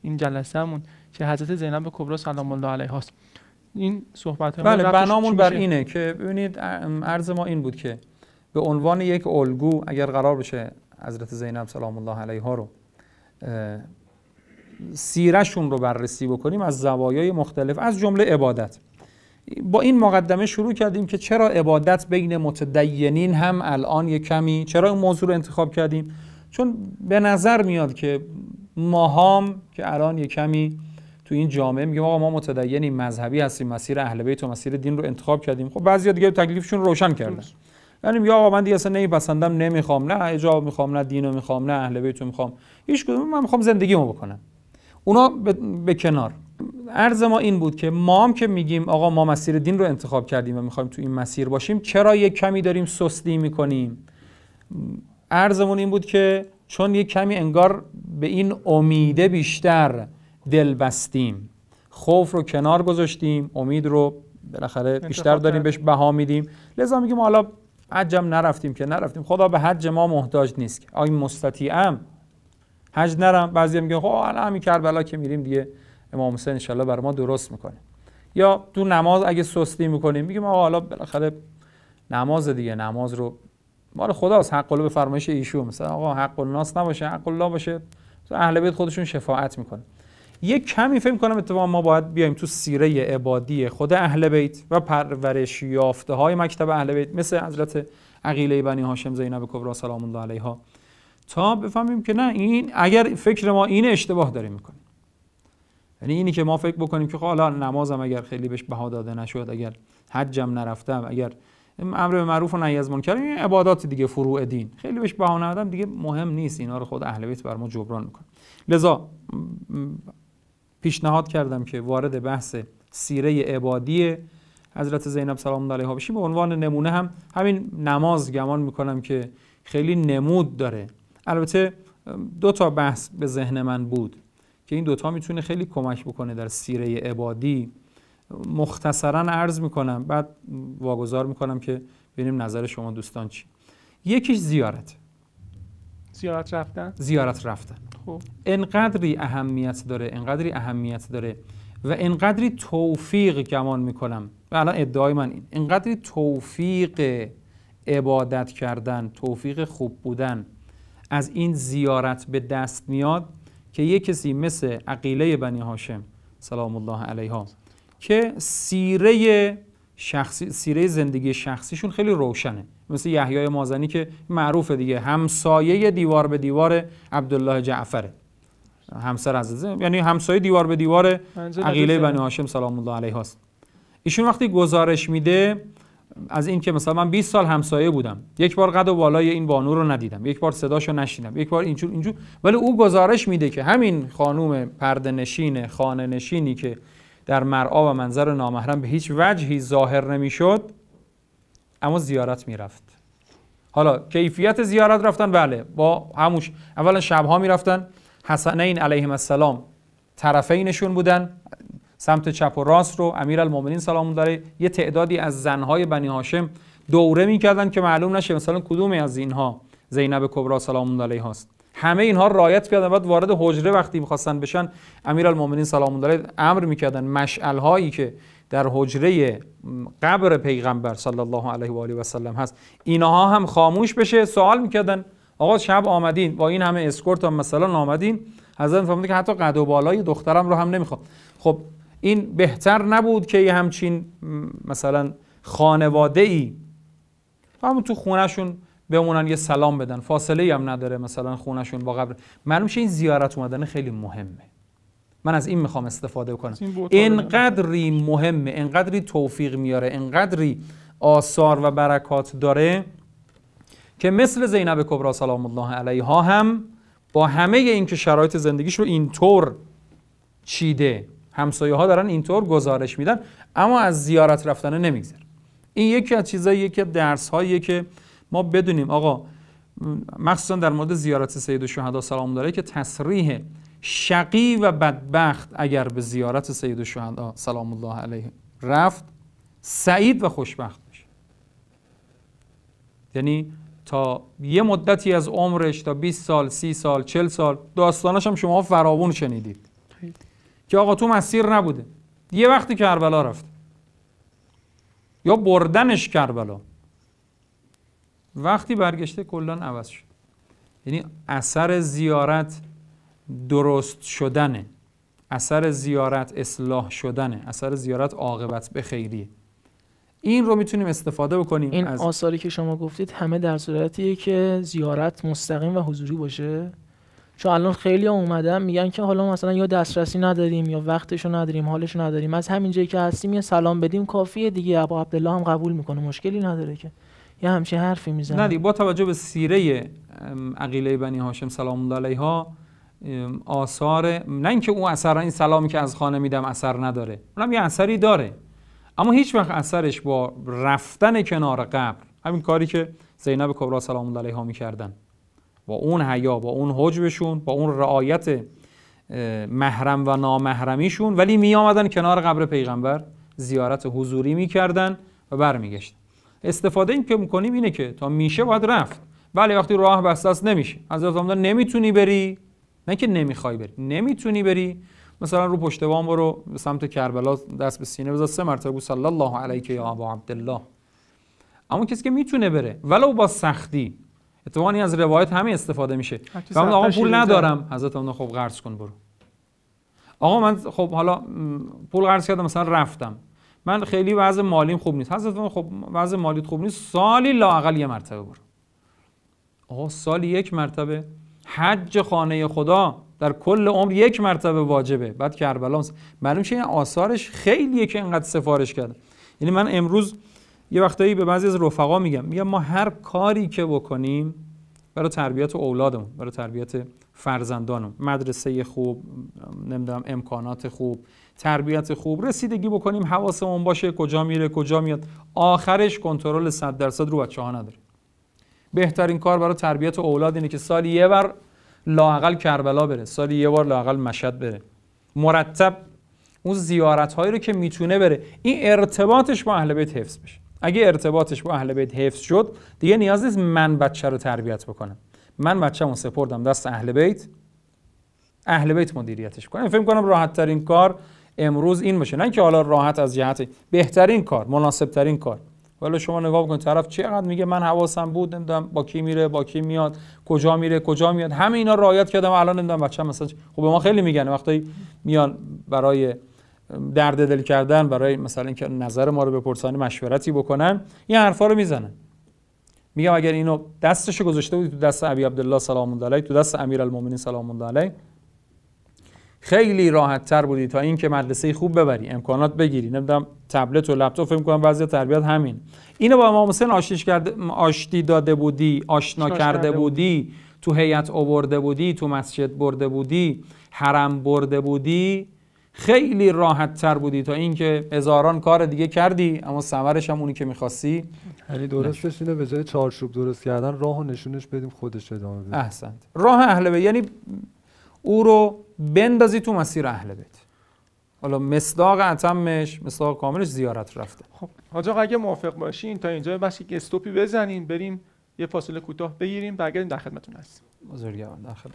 این جلسهمون که حضرت زینب کبرا سلام الله علیه است این صحبت بله بنامون بر اینه که ببینید عرض ما این بود که به عنوان یک الگو اگر قرار بشه حضرت زینب سلام الله علیها رو سیرشون رو بررسی بکنیم از زوایای مختلف از جمله عبادت با این مقدمه شروع کردیم که چرا عبادت بین متدینین هم الان یه کمی چرا این موضوع رو انتخاب کردیم چون به نظر میاد که ماهام که الان یه کمی تو این جامعه میگه آقا ما متدینی مذهبی هستیم مسیر اهل بیت و مسیر دین رو انتخاب کردیم خب بعضی دیگه تکلیفشون روشن کردن یعنی میگه آقا من دیگه اصلا نمیپسندم نمیخوام نه اجاب میخوام نه رو میخوام نه اهل رو میخوام هیچ کدوم من میخوام زندگیمو بکنم اونا به, کنار عرض ما این بود که ما هم که میگیم آقا ما مسیر دین رو انتخاب کردیم و میخوایم تو این مسیر باشیم چرا یه کمی داریم سستی میکنیم عرضمون این بود که چون یه کمی انگار به این امیده بیشتر دل بستیم خوف رو کنار گذاشتیم امید رو بالاخره بیشتر داریم بهش بها میدیم لذا میگیم حالا حجم نرفتیم که نرفتیم خدا به حج ما محتاج نیست آقای مستطیعم حج نرم بعضی میگن خب الان همین کربلا که میریم دیگه امام حسین انشالله برای ما درست میکنه یا تو نماز اگه سستی میکنیم میگیم آقا حالا بالاخره نماز دیگه نماز رو مال خداست حق به فرمایش ایشو مثلا آقا حق الناس نباشه حق الله باشه اهل بیت خودشون شفاعت میکنه یه کمی فکر کنم اتفاقا ما باید بیایم تو سیره عبادی خود اهل بیت و پرورش یافته های مکتب اهل بیت مثل حضرت عقیله بنی هاشم زینب کبرا سلام الله علیها تا بفهمیم که نه این اگر فکر ما این اشتباه داره میکنه یعنی اینی که ما فکر بکنیم که خب حالا نمازم اگر خیلی بهش بها داده نشد اگر حجم نرفتم اگر امر به معروف و نهی از منکر این عبادات دیگه فروع دین خیلی بهش بها ندادم دیگه مهم نیست اینا رو خود اهل بیت بر ما جبران میکنه لذا پیشنهاد کردم که وارد بحث سیره عبادی حضرت زینب سلام الله علیها بشیم به عنوان نمونه هم همین نماز گمان میکنم که خیلی نمود داره البته دو تا بحث به ذهن من بود که این دوتا میتونه خیلی کمک بکنه در سیره عبادی مختصرا عرض میکنم بعد واگذار میکنم که ببینیم نظر شما دوستان چی یکیش زیارت زیارت رفتن زیارت رفتن خوب. انقدری اهمیت داره انقدری اهمیت داره و انقدری توفیق گمان میکنم و الان ادعای من این انقدری توفیق عبادت کردن توفیق خوب بودن از این زیارت به دست میاد که یک کسی مثل عقیله بنی هاشم سلام الله علیها که سیره شخصی، سیره زندگی شخصیشون خیلی روشنه مثل یحیای مازنی که معروفه دیگه همسایه دیوار به دیوار عبدالله جعفره همسر از یعنی همسایه دیوار به دیوار عقیله بنی هاشم سلام الله علیه هاست ایشون وقتی گزارش میده از اینکه مثلا من 20 سال همسایه بودم یک بار قد و بالای این بانو رو ندیدم یک بار صداشو نشیدم یک بار اینجور اینجور ولی او گزارش میده که همین خانوم نشین، خانه نشینی که در مرعا و منظر نامحرم به هیچ وجهی ظاهر نمیشد اما زیارت میرفت حالا کیفیت زیارت رفتن بله با هموش اولا شبها میرفتن حسنین علیهم السلام طرفینشون بودن سمت چپ و راست رو امیرالمومنین سلام داره یه تعدادی از زنهای بنی هاشم دوره میکردن که معلوم نشه مثلا کدوم از اینها زینب کبرا سلام الله هاست همه اینها رایت کردن بعد وارد حجره وقتی میخواستن بشن امیرالمومنین سلام الله امر میکردن مشعل هایی که در حجره قبر پیغمبر صلی الله علیه و آله و سلم هست اینها هم خاموش بشه سوال میکردن آقا شب آمدین با این همه اسکورت هم مثلا آمدین حضرت فرمودن که حتی قد و بالای دخترم رو هم نمیخوام خب این بهتر نبود که یه همچین مثلا خانواده ای همون تو خونهشون بمونن یه سلام بدن فاصله هم نداره مثلا خونهشون با قبر معلوم این زیارت اومدن خیلی مهمه من از این میخوام استفاده کنم اینقدری مهمه انقدری توفیق میاره اینقدری آثار و برکات داره که مثل زینب کبرا سلام الله علیها هم با همه اینکه شرایط زندگیش رو اینطور چیده همسایه ها دارن اینطور گزارش میدن اما از زیارت رفتن نمیگذره این یکی از چیزاییه که درس که ما بدونیم آقا مخصوصا در مورد زیارت سید الشهدا سلام داره که تصریح شقی و بدبخت اگر به زیارت سید الشهدا سلام الله علیه رفت سعید و خوشبخت بشه. یعنی تا یه مدتی از عمرش تا 20 سال 30 سال 40 سال داستانش هم شما فراوون شنیدید که آقا تو مسیر نبوده یه وقتی کربلا رفت یا بردنش کربلا وقتی برگشته کلا عوض شد یعنی اثر زیارت درست شدنه اثر زیارت اصلاح شدنه اثر زیارت عاقبت به خیریه این رو میتونیم استفاده بکنیم این از آثاری که شما گفتید همه در صورتیه که زیارت مستقیم و حضوری باشه چون الان خیلی هم اومدن میگن که حالا مثلا یا دسترسی نداریم یا وقتشو نداریم حالشو نداریم از همین جایی که هستیم یه سلام بدیم کافیه دیگه ابا عبدالله هم قبول میکنه مشکلی نداره که یه همچین حرفی میزنه نه با توجه به سیره عقیله بنی هاشم سلام الله علیها آثار نه اینکه اون اثر این سلامی که از خانه میدم اثر نداره اونم یه اثری داره اما هیچ وقت اثرش با رفتن کنار قبر همین کاری که زینب کبرا سلام الله علیها میکردن با اون حیا با اون حجبشون با اون رعایت محرم و نامحرمیشون ولی می آمدن کنار قبر پیغمبر زیارت حضوری میکردن و برمیگشتن استفاده این که میکنیم اینه که تا میشه باید رفت ولی بله، وقتی راه بسته است نمیشه از نمیتونی بری نه که نمیخوای بری نمیتونی بری مثلا رو پشت برو به سمت کربلا دست به سینه بذار سه مرتبه بگو صلی الله علیه یا ابا عبدالله اما کسی که میتونه بره ولو با سختی اتفاقا از روایت همه استفاده میشه و آقا پول ندارم حضرت اون خب قرض کن برو آقا من خب حالا پول قرض کردم مثلا رفتم من خیلی وضع مالیم خوب نیست حضرت اون خب وضع مالیت خوب نیست سالی لاقل یه مرتبه برو آقا سالی یک مرتبه حج خانه خدا در کل عمر یک مرتبه واجبه بعد کربلا معلوم این آثارش خیلیه که اینقدر سفارش کرده یعنی من امروز یه وقتایی به بعضی از رفقا میگم میگم ما هر کاری که بکنیم برای تربیت اولادمون برای تربیت فرزندانم مدرسه خوب نمیدونم امکانات خوب تربیت خوب رسیدگی بکنیم حواسمون باشه کجا میره کجا میاد آخرش کنترل 100 درصد رو بچه‌ها نداره بهترین کار برای تربیت اولاد اینه که سالی یه بار لاقل کربلا بره سالی یه بار لاقل مشهد بره مرتب اون زیارت هایی رو که میتونه بره این ارتباطش با اهل بیت حفظ بشه اگه ارتباطش با اهل بیت حفظ شد دیگه نیاز نیست من بچه رو تربیت بکنم من بچه‌مو سپردم دست اهل بیت اهل بیت مدیریتش کنم. فکر کنم راحت ترین کار امروز این باشه نه اینکه حالا راحت از جهت بهترین کار مناسب ترین کار ولی شما نگاه بکنید طرف چقدر میگه من حواسم بود نمیدونم با کی میره با کی میاد کجا میره کجا میاد همه اینا رعایت کردم الان نمیدونم بچه‌م مثلا خب به ما خیلی میگن وقتی میان برای درد دل کردن برای مثلا اینکه نظر ما رو بپرسن مشورتی بکنن این حرفا رو میزنن میگم اگر اینو دستش گذاشته بودی تو دست ابی عبدالله سلام الله تو دست امیرالمومنین سلام الله خیلی راحت تر بودی تا اینکه مدرسه خوب ببری امکانات بگیری نمیدونم تبلت و لپتاپ فکر کنم بعضی تربیت همین اینو با امام حسین آشتیش کرده آشتی داده بودی آشنا کرده بودی تو هیئت آورده بودی تو مسجد برده بودی حرم برده بودی خیلی راحت تر بودی تا اینکه هزاران کار دیگه کردی اما ثمرش هم اونی که میخواستی یعنی درست اینه به جای چارچوب درست کردن راه و نشونش بدیم خودش ادامه بده احسنت راه اهل بیت یعنی او رو بندازی تو مسیر اهل بیت حالا مصداق اتمش مصداق کاملش زیارت رفته خب حاجا اگه موافق باشین تا اینجا بس که استوپی بزنین بریم یه فاصله کوتاه بگیریم برگردیم در خدمتتون هستیم بزرگوار در خدمت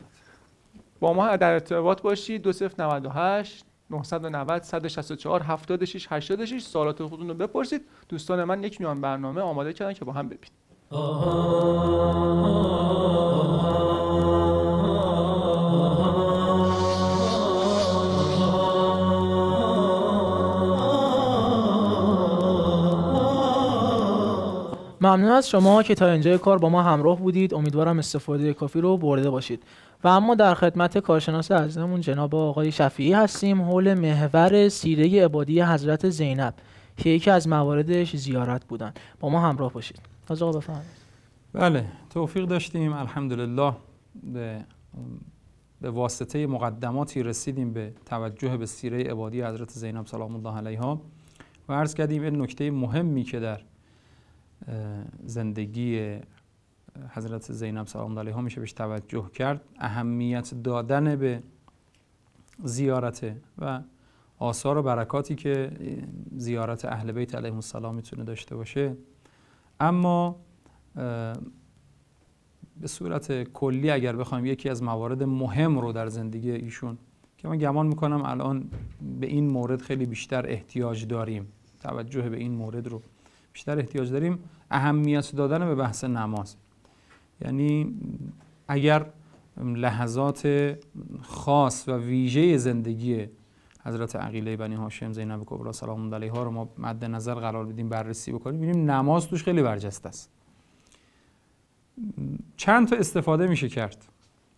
با ما در ارتباط باشید 2098 990 164 76 86 سوالات خودتون رو بپرسید دوستان من یک میان برنامه آماده کردن که با هم ببینید ممنون از شما که تا اینجای کار با ما همراه بودید امیدوارم استفاده کافی رو برده باشید و اما در خدمت کارشناس عزیزمون جناب آقای شفیعی هستیم حول محور سیره عبادی حضرت زینب که یکی از مواردش زیارت بودن با ما همراه باشید از آقا بله توفیق داشتیم الحمدلله به به واسطه مقدماتی رسیدیم به توجه به سیره عبادی حضرت زینب سلام الله علیها و عرض کردیم این نکته مهمی که در زندگی حضرت زینب سلام الله علیها میشه بهش توجه کرد اهمیت دادن به زیارت و آثار و برکاتی که زیارت اهل بیت علیهم السلام میتونه داشته باشه اما به صورت کلی اگر بخوایم یکی از موارد مهم رو در زندگی ایشون که من گمان میکنم الان به این مورد خیلی بیشتر احتیاج داریم توجه به این مورد رو بیشتر احتیاج داریم اهمیت دادن به بحث نماز یعنی اگر لحظات خاص و ویژه زندگی حضرت عقیله بنی هاشم زینب کبرا سلام الله ها رو ما مد نظر قرار بدیم بررسی بکنیم ببینیم نماز توش خیلی برجسته است چند تا استفاده میشه کرد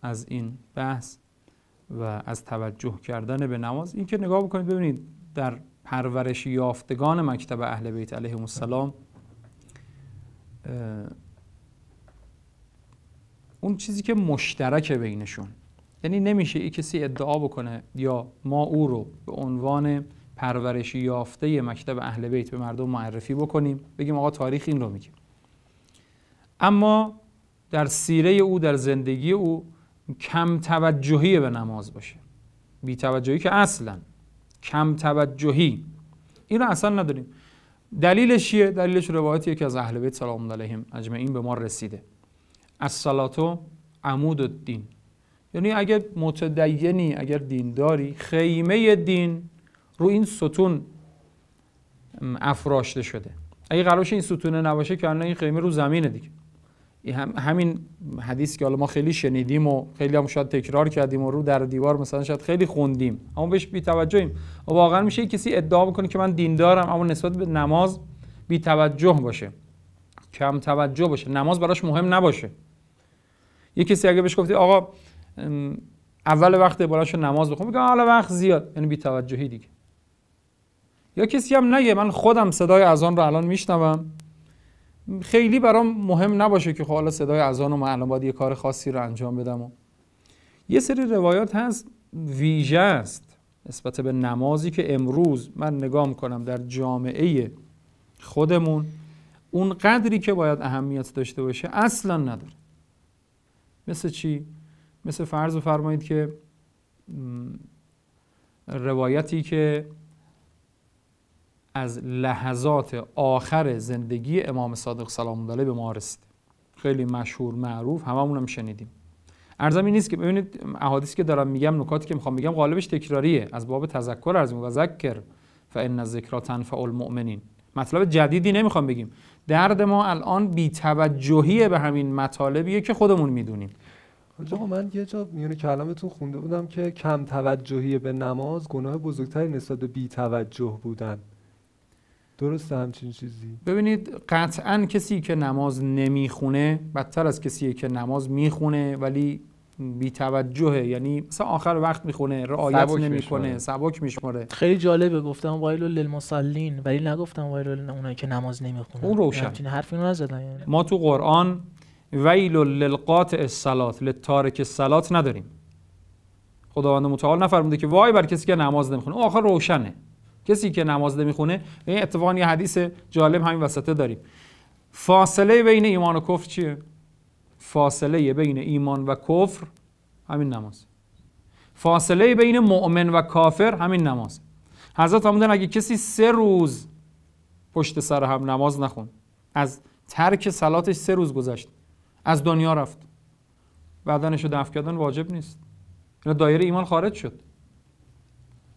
از این بحث و از توجه کردن به نماز این که نگاه بکنید ببینید در پرورش یافتگان مکتب اهل بیت علیهم السلام اون چیزی که مشترک بینشون یعنی نمیشه ای کسی ادعا بکنه یا ما او رو به عنوان پرورشی یافته مکتب اهل بیت به مردم معرفی بکنیم بگیم آقا تاریخ این رو میگه اما در سیره او در زندگی او کم توجهی به نماز باشه بی توجهی که اصلا کم توجهی این رو اصلا نداریم دلیلش چیه دلیلش روایتیه که از اهل بیت سلام علیهم اجمعین به ما رسیده از و عمود دین یعنی اگر متدینی اگر دینداری خیمه دین رو این ستون افراشته شده اگه قرارش این ستونه نباشه که این خیمه رو زمینه دیگه هم همین حدیث که حالا ما خیلی شنیدیم و خیلی هم شاید تکرار کردیم و رو در دیوار مثلا شاید خیلی خوندیم اما بهش بیتوجهیم و واقعا میشه کسی ادعا بکنه که من دیندارم اما نسبت به نماز بیتوجه باشه کم توجه باشه نماز براش مهم نباشه یه کسی اگه بهش گفتی آقا اول وقت بلاشو نماز بخون میگه حالا وقت زیاد یعنی توجهی دیگه یا کسی هم نگه من خودم صدای اذان رو الان میشنوم خیلی برام مهم نباشه که خب حالا صدای اذان و من یه کار خاصی رو انجام بدم یه سری روایات هست ویژه است نسبت به نمازی که امروز من نگاه میکنم در جامعه خودمون اون قدری که باید اهمیت داشته باشه اصلا نداره مثل چی؟ مثل فرض فرمایید که روایتی که از لحظات آخر زندگی امام صادق سلام الله به ما رسید خیلی مشهور معروف هممون هم شنیدیم ارزم این نیست که ببینید احادیثی که دارم میگم نکاتی که میخوام میگم غالبش تکراریه از باب تذکر ارزم و ذکر فان ذکر تنفع المؤمنین مطلب جدیدی نمیخوام بگیم درد ما الان بیتوجهی به همین مطالبیه که خودمون میدونیم آقا من یه جا میونه کلامتون خونده بودم که کم توجهی به نماز گناه بزرگتری نسبت به بیتوجه بودن درست همچین چیزی ببینید قطعا کسی که نماز نمیخونه بدتر از کسی که نماز میخونه ولی بی توجهه، یعنی مثلا آخر وقت میخونه رعایت نمیکنه سبک میشماره خیلی جالبه گفتم وایل للمصلین ولی نگفتم وایل اونایی که نماز نمیخونه اون روشن حرف حرفی نزدن یعنی. ما تو قرآن ویل للقاطع الصلات للتارک الصلات نداریم خداوند متعال نفرموده که وای بر کسی که نماز نمیخونه اون آخر روشنه کسی که نماز نمیخونه این اتفاقا یه حدیث جالب همین وسطه داریم فاصله بین ایمان و کفر چیه فاصله بین ایمان و کفر همین نماز فاصله بین مؤمن و کافر همین نماز حضرت آمدن اگه کسی سه روز پشت سر هم نماز نخوند از ترک سلاتش سه روز گذشت از دنیا رفت بدنش رو دفن کردن واجب نیست اینا یعنی دایره ایمان خارج شد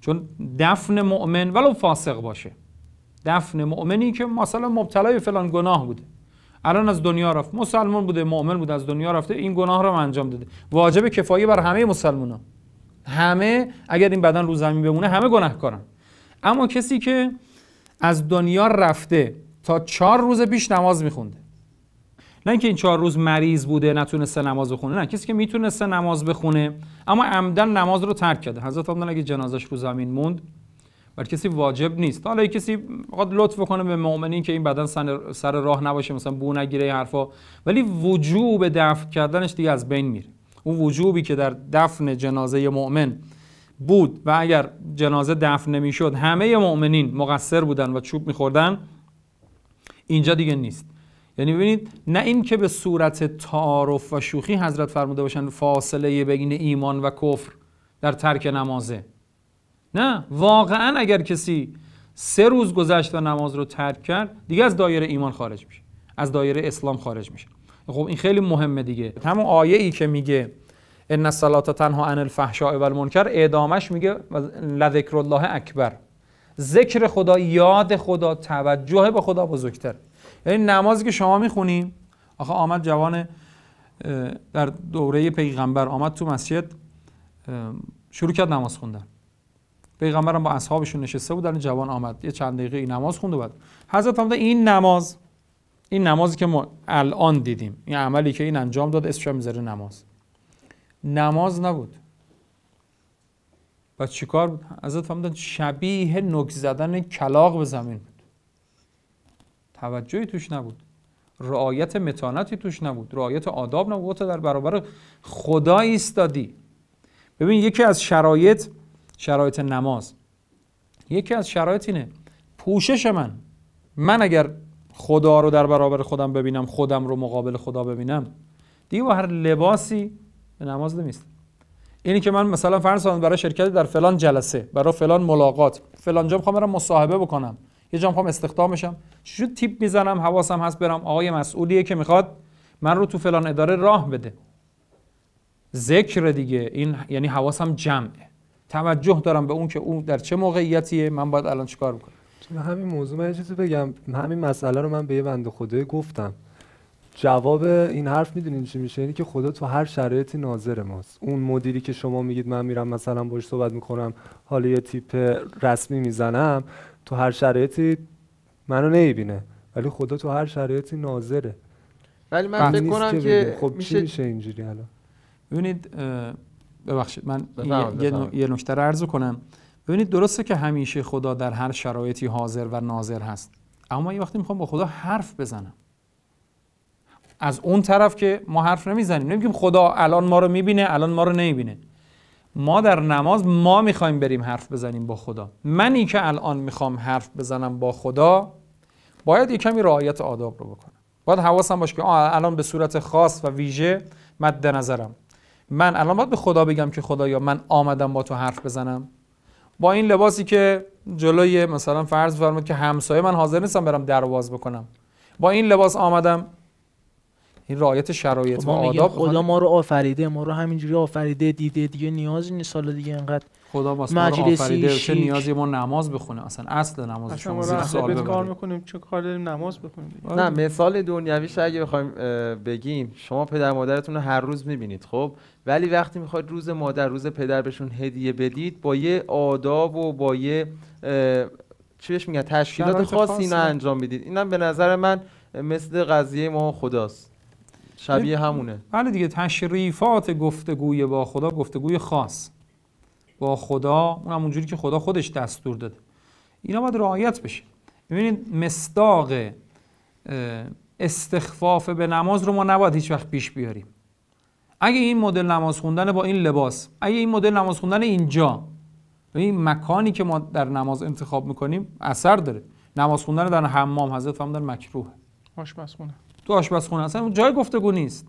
چون دفن مؤمن ولو فاسق باشه دفن مؤمنی که مثلا مبتلای فلان گناه بوده الان از دنیا رفت مسلمان بوده مؤمن بوده از دنیا رفته این گناه رو انجام داده واجب کفایی بر همه ها همه اگر این بدن رو زمین بمونه همه گناهکارن اما کسی که از دنیا رفته تا چهار روز پیش نماز میخونده نه اینکه این چهار روز مریض بوده نتونسته نماز بخونه نه کسی که میتونسته نماز بخونه اما عمدن نماز رو ترک کرده حضرت عمدن اگه جنازش رو زمین موند بر کسی واجب نیست حالا کسی قد لطف کنه به مؤمنین که این بدن سر راه نباشه مثلا بو نگیره این حرفا ولی وجوب دفن کردنش دیگه از بین میره اون وجوبی که در دفن جنازه مؤمن بود و اگر جنازه دفن نمیشد همه مؤمنین مقصر بودن و چوب میخوردن اینجا دیگه نیست یعنی ببینید نه این که به صورت تعارف و شوخی حضرت فرموده باشن فاصله بین ایمان و کفر در ترک نمازه نه واقعا اگر کسی سه روز گذشت و نماز رو ترک کرد دیگه از دایره ایمان خارج میشه از دایره اسلام خارج میشه خب این خیلی مهمه دیگه همون آیه ای که میگه ان الصلاه تنها عن الفحشاء والمنکر اعدامش میگه لذکر الله اکبر ذکر خدا یاد خدا توجه به خدا بزرگتر یعنی نمازی که شما میخونیم آخه آمد جوان در دوره پیغمبر آمد تو مسجد شروع کرد نماز خوندن پیغمبرم با اصحابشون نشسته بود در جوان آمد یه چند دقیقه این نماز خوند بعد حضرت فرمود این نماز این نمازی که ما الان دیدیم این عملی که این انجام داد اسمش میذاره نماز نماز نبود و چیکار بود حضرت فرمودن شبیه نک زدن کلاق به زمین بود توجهی توش نبود رعایت متانتی توش نبود رعایت آداب نبود تو در برابر خدا ایستادی ببین یکی از شرایط شرایط نماز یکی از شرایط اینه پوشش من من اگر خدا رو در برابر خودم ببینم خودم رو مقابل خدا ببینم دیگه با هر لباسی به نماز نمیست اینی که من مثلا فرض برای شرکت در فلان جلسه برای فلان ملاقات فلان جا میخوام برم مصاحبه بکنم یه جا میخوام استخدام بشم تیپ میزنم حواسم هست برم آقای مسئولیه که میخواد من رو تو فلان اداره راه بده ذکر دیگه این یعنی حواسم جمعه توجه دارم به اون که اون در چه موقعیتیه من باید الان چیکار بکنم همین موضوع من چیزی بگم همین مسئله رو من به یه بنده خدای گفتم جواب این حرف میدونین چی میشه یعنی که خدا تو هر شرایطی ناظر ماست اون مدیری که شما میگید من میرم مثلا باش صحبت میکنم حالا یه تیپ رسمی میزنم تو هر شرایطی منو نمیبینه ولی خدا تو هر شرایطی ناظره ولی من فکر کنم که خب میشه چی میشه اینجوری الان ببینید ببخشید من یه نکته رو عرض کنم ببینید درسته که همیشه خدا در هر شرایطی حاضر و ناظر هست اما یه وقتی میخوام با خدا حرف بزنم از اون طرف که ما حرف نمیزنیم نمیگیم خدا الان ما رو میبینه الان ما رو نمیبینه ما در نماز ما میخوایم بریم حرف بزنیم با خدا منی که الان میخوام حرف بزنم با خدا باید یه کمی رعایت آداب رو بکنم باید حواسم باشه که الان به صورت خاص و ویژه مد نظرم من الان باید به خدا بگم که خدایا من آمدم با تو حرف بزنم با این لباسی که جلوی مثلا فرض فرمود که همسایه من حاضر نیستم برم درواز بکنم با این لباس آمدم این رعایت شرایط خب و آداب خدا ما رو آفریده ما رو همینجوری آفریده دیده دیگه نیازی نیست حالا دیگه انقدر خدا واسه ما رو آفریده چه نیازی ما نماز بخونه اصلا اصل نماز شما زیر سوال کار میکنیم چه کار داریم نماز بخونیم نه مثال دنیویش اگه بخوایم بگیم شما پدر مادرتون رو هر روز میبینید خب ولی وقتی میخواید روز مادر روز پدر بهشون هدیه بدید با یه آداب و با یه چی بهش میگن تشکیلات خاص اینو انجام بدید اینم به نظر من مثل قضیه ما خداست شبیه همونه بله دیگه تشریفات گفتگوی با خدا گفتگوی خاص با خدا اون اونجوری که خدا خودش دستور داده اینا باید رعایت بشه ببینید مصداق استخفاف به نماز رو ما نباید هیچ وقت پیش بیاریم اگه این مدل نماز خوندن با این لباس اگه این مدل نماز خوندن اینجا این مکانی که ما در نماز انتخاب میکنیم اثر داره نماز خوندن در حمام حضرت در مکروه آشپزخونه تو آشپزخونه اصلا جای گفتگو نیست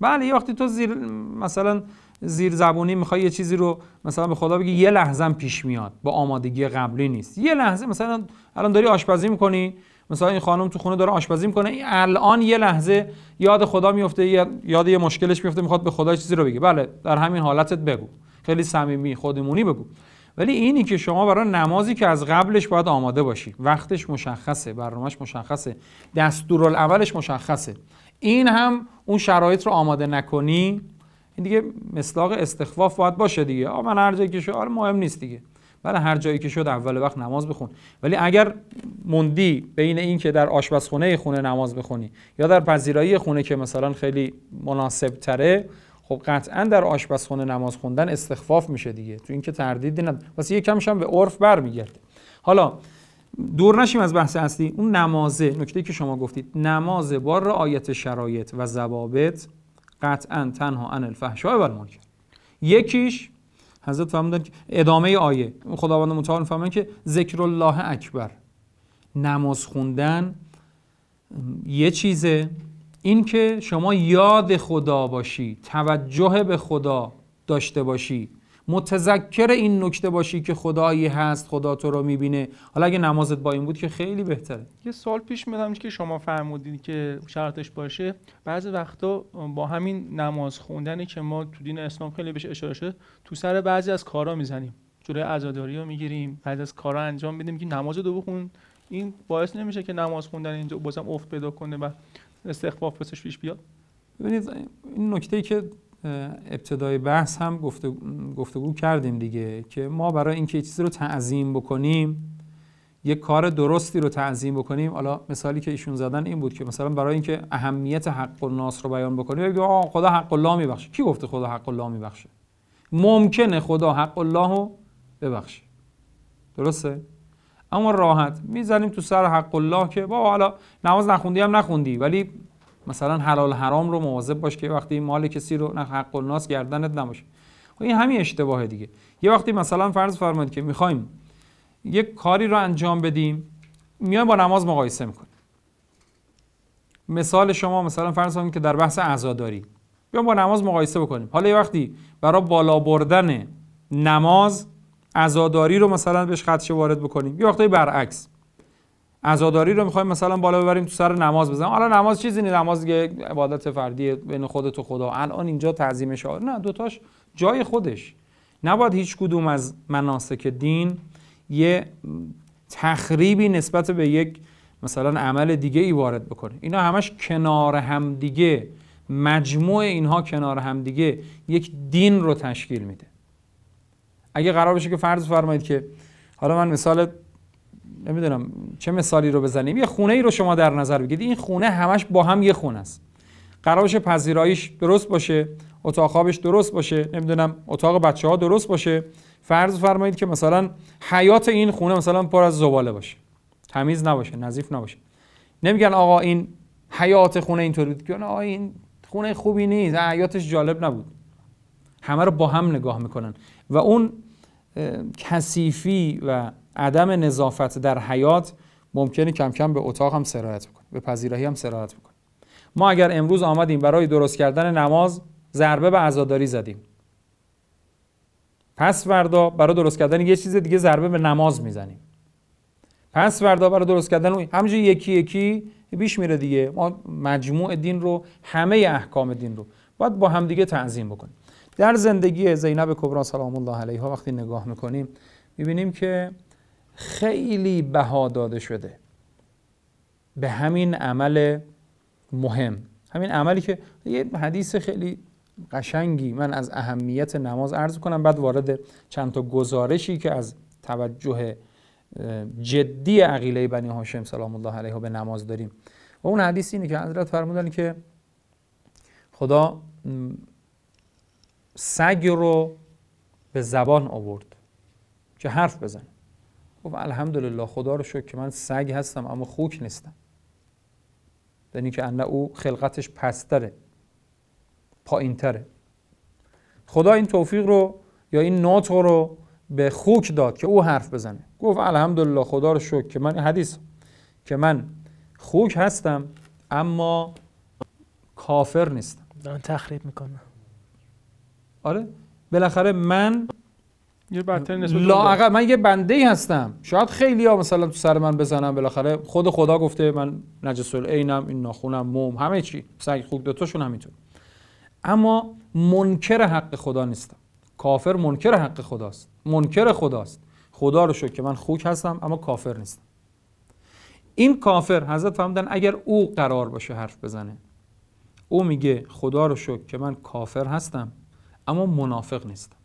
بله یه وقتی تو زیر مثلا زیر زبونی میخوای یه چیزی رو مثلا به خدا بگی یه لحظه پیش میاد با آمادگی قبلی نیست یه لحظه مثلا الان داری آشپزی میکنی مثلا این خانم تو خونه داره آشپزی میکنه این الان یه لحظه یاد خدا میفته یاد یه مشکلش میفته میخواد به خدا چیزی رو بگه، بله در همین حالتت بگو خیلی صمیمی خودمونی بگو ولی اینی که شما برای نمازی که از قبلش باید آماده باشی وقتش مشخصه برنامهش مشخصه دستورالعملش مشخصه این هم اون شرایط رو آماده نکنی این دیگه مثلاق استخفاف باید باشه دیگه آ من هر جایی آره، مهم نیست دیگه بله هر جایی که شد اول وقت نماز بخون ولی اگر مندی بین این که در آشپزخونه خونه نماز بخونی یا در پذیرایی خونه که مثلا خیلی مناسب تره خب قطعا در آشپزخونه نماز خوندن استخفاف میشه دیگه تو اینکه تردید نداره واسه یه کمش هم به عرف برمیگرده حالا دور نشیم از بحث اصلی اون نمازه نکته که شما گفتید نماز با رعایت شرایط و ضوابط قطعا تنها ان الفحشاء و یکیش حضرت فرمودن که ادامه آیه خداوند متعال فرمودن که ذکر الله اکبر نماز خوندن یه چیزه این که شما یاد خدا باشی توجه به خدا داشته باشی متذکر این نکته باشی که خدایی هست خدا تو رو میبینه حالا اگه نمازت با این بود که خیلی بهتره یه سال پیش میدم که شما فرمودین که شرطش باشه بعضی وقتا با همین نماز خوندنی که ما تو دین اسلام خیلی بهش اشاره شده تو سر بعضی از کارا میزنیم جوره عزاداری رو میگیریم بعد از کارا انجام میدیم که نماز دو بخون این باعث نمیشه که نماز خوندن اینجا بازم افت پیدا کنه و استخفاف پسش پیش بیاد این نکته ای که ابتدای بحث هم گفتگو کردیم دیگه که ما برای اینکه چیزی رو تعظیم بکنیم یک کار درستی رو تعظیم بکنیم حالا مثالی که ایشون زدن این بود که مثلا برای اینکه اهمیت حق و رو بیان بکنیم بگیم خدا حق الله میبخشه کی گفته خدا حق الله میبخشه ممکنه خدا حق الله رو ببخشه درسته اما راحت میزنیم تو سر حق الله که بابا حالا نماز نخوندی هم نخوندی ولی مثلا حلال حرام رو مواظب باش که وقتی مال کسی رو نه حق الناس گردنت نباشه خب این همین اشتباه دیگه یه وقتی مثلا فرض فرمایید که میخوایم یک کاری رو انجام بدیم میایم با نماز مقایسه میکنیم مثال شما مثلا فرض کنید که در بحث عزاداری بیام با نماز مقایسه بکنیم حالا یه وقتی برای بالا بردن نماز عزاداری رو مثلا بهش خدشه وارد بکنیم یه وقتی برعکس عزاداری رو میخوایم مثلا بالا ببریم تو سر نماز بزنیم حالا نماز چیزی نیست نماز یه عبادت فردی بین خودت و خدا الان اینجا تعظیم شار نه دوتاش جای خودش نباید هیچ کدوم از مناسک دین یه تخریبی نسبت به یک مثلا عمل دیگه ای وارد بکنه اینا همش کنار هم دیگه مجموع اینها کنار هم دیگه یک دین رو تشکیل میده اگه قرار بشه که فرض فرمایید که حالا من مثال نمیدونم چه مثالی رو بزنیم یه خونه ای رو شما در نظر بگیرید این خونه همش با هم یه خونه است قرارش پذیراییش درست باشه اتاق خوابش درست باشه نمیدونم اتاق بچه ها درست باشه فرض فرمایید که مثلا حیات این خونه مثلا پر از زباله باشه تمیز نباشه نظیف نباشه نمیگن آقا این حیات خونه اینطوری بود که آقا این خونه خوبی نیست حیاتش جالب نبود همه رو با هم نگاه میکنن و اون کثیفی و عدم نظافت در حیات ممکنه کم کم به اتاق هم سرایت بکنه به پذیرایی هم سرایت بکنه ما اگر امروز آمدیم برای درست کردن نماز ضربه به عزاداری زدیم پس فردا برای درست کردن یه چیز دیگه ضربه به نماز میزنیم پس فردا برای درست کردن همینجوری یکی یکی بیش میره دیگه ما مجموع دین رو همه احکام دین رو باید با همدیگه تنظیم بکنیم در زندگی زینب کبرا سلام الله علیها وقتی نگاه میکنیم میبینیم که خیلی بها داده شده به همین عمل مهم همین عملی که یه حدیث خیلی قشنگی من از اهمیت نماز عرض کنم بعد وارد چند تا گزارشی که از توجه جدی عقیله بنی هاشم سلام الله علیه به نماز داریم و اون حدیث اینه که حضرت فرمودن که خدا سگ رو به زبان آورد که حرف بزنه گفت الحمدلله خدا رو شکر که من سگ هستم اما خوک نیستم یعنی که انه او خلقتش پستره پایینتره خدا این توفیق رو یا این ناتو رو به خوک داد که او حرف بزنه گفت الحمدلله خدا رو شکر که من حدیث که من خوک هستم اما کافر نیستم دارن تخریب میکنم آره بالاخره من یه من یه بنده ای هستم شاید خیلی ها مثلا تو سر من بزنم بالاخره خود خدا گفته من نجس العینم این ناخونم موم همه چی سگ خوک هم همینطور اما منکر حق خدا نیستم کافر منکر حق خداست منکر خداست خدا رو شکر که من خوک هستم اما کافر نیستم این کافر حضرت فهمدن اگر او قرار باشه حرف بزنه او میگه خدا رو شکر که من کافر هستم اما منافق نیستم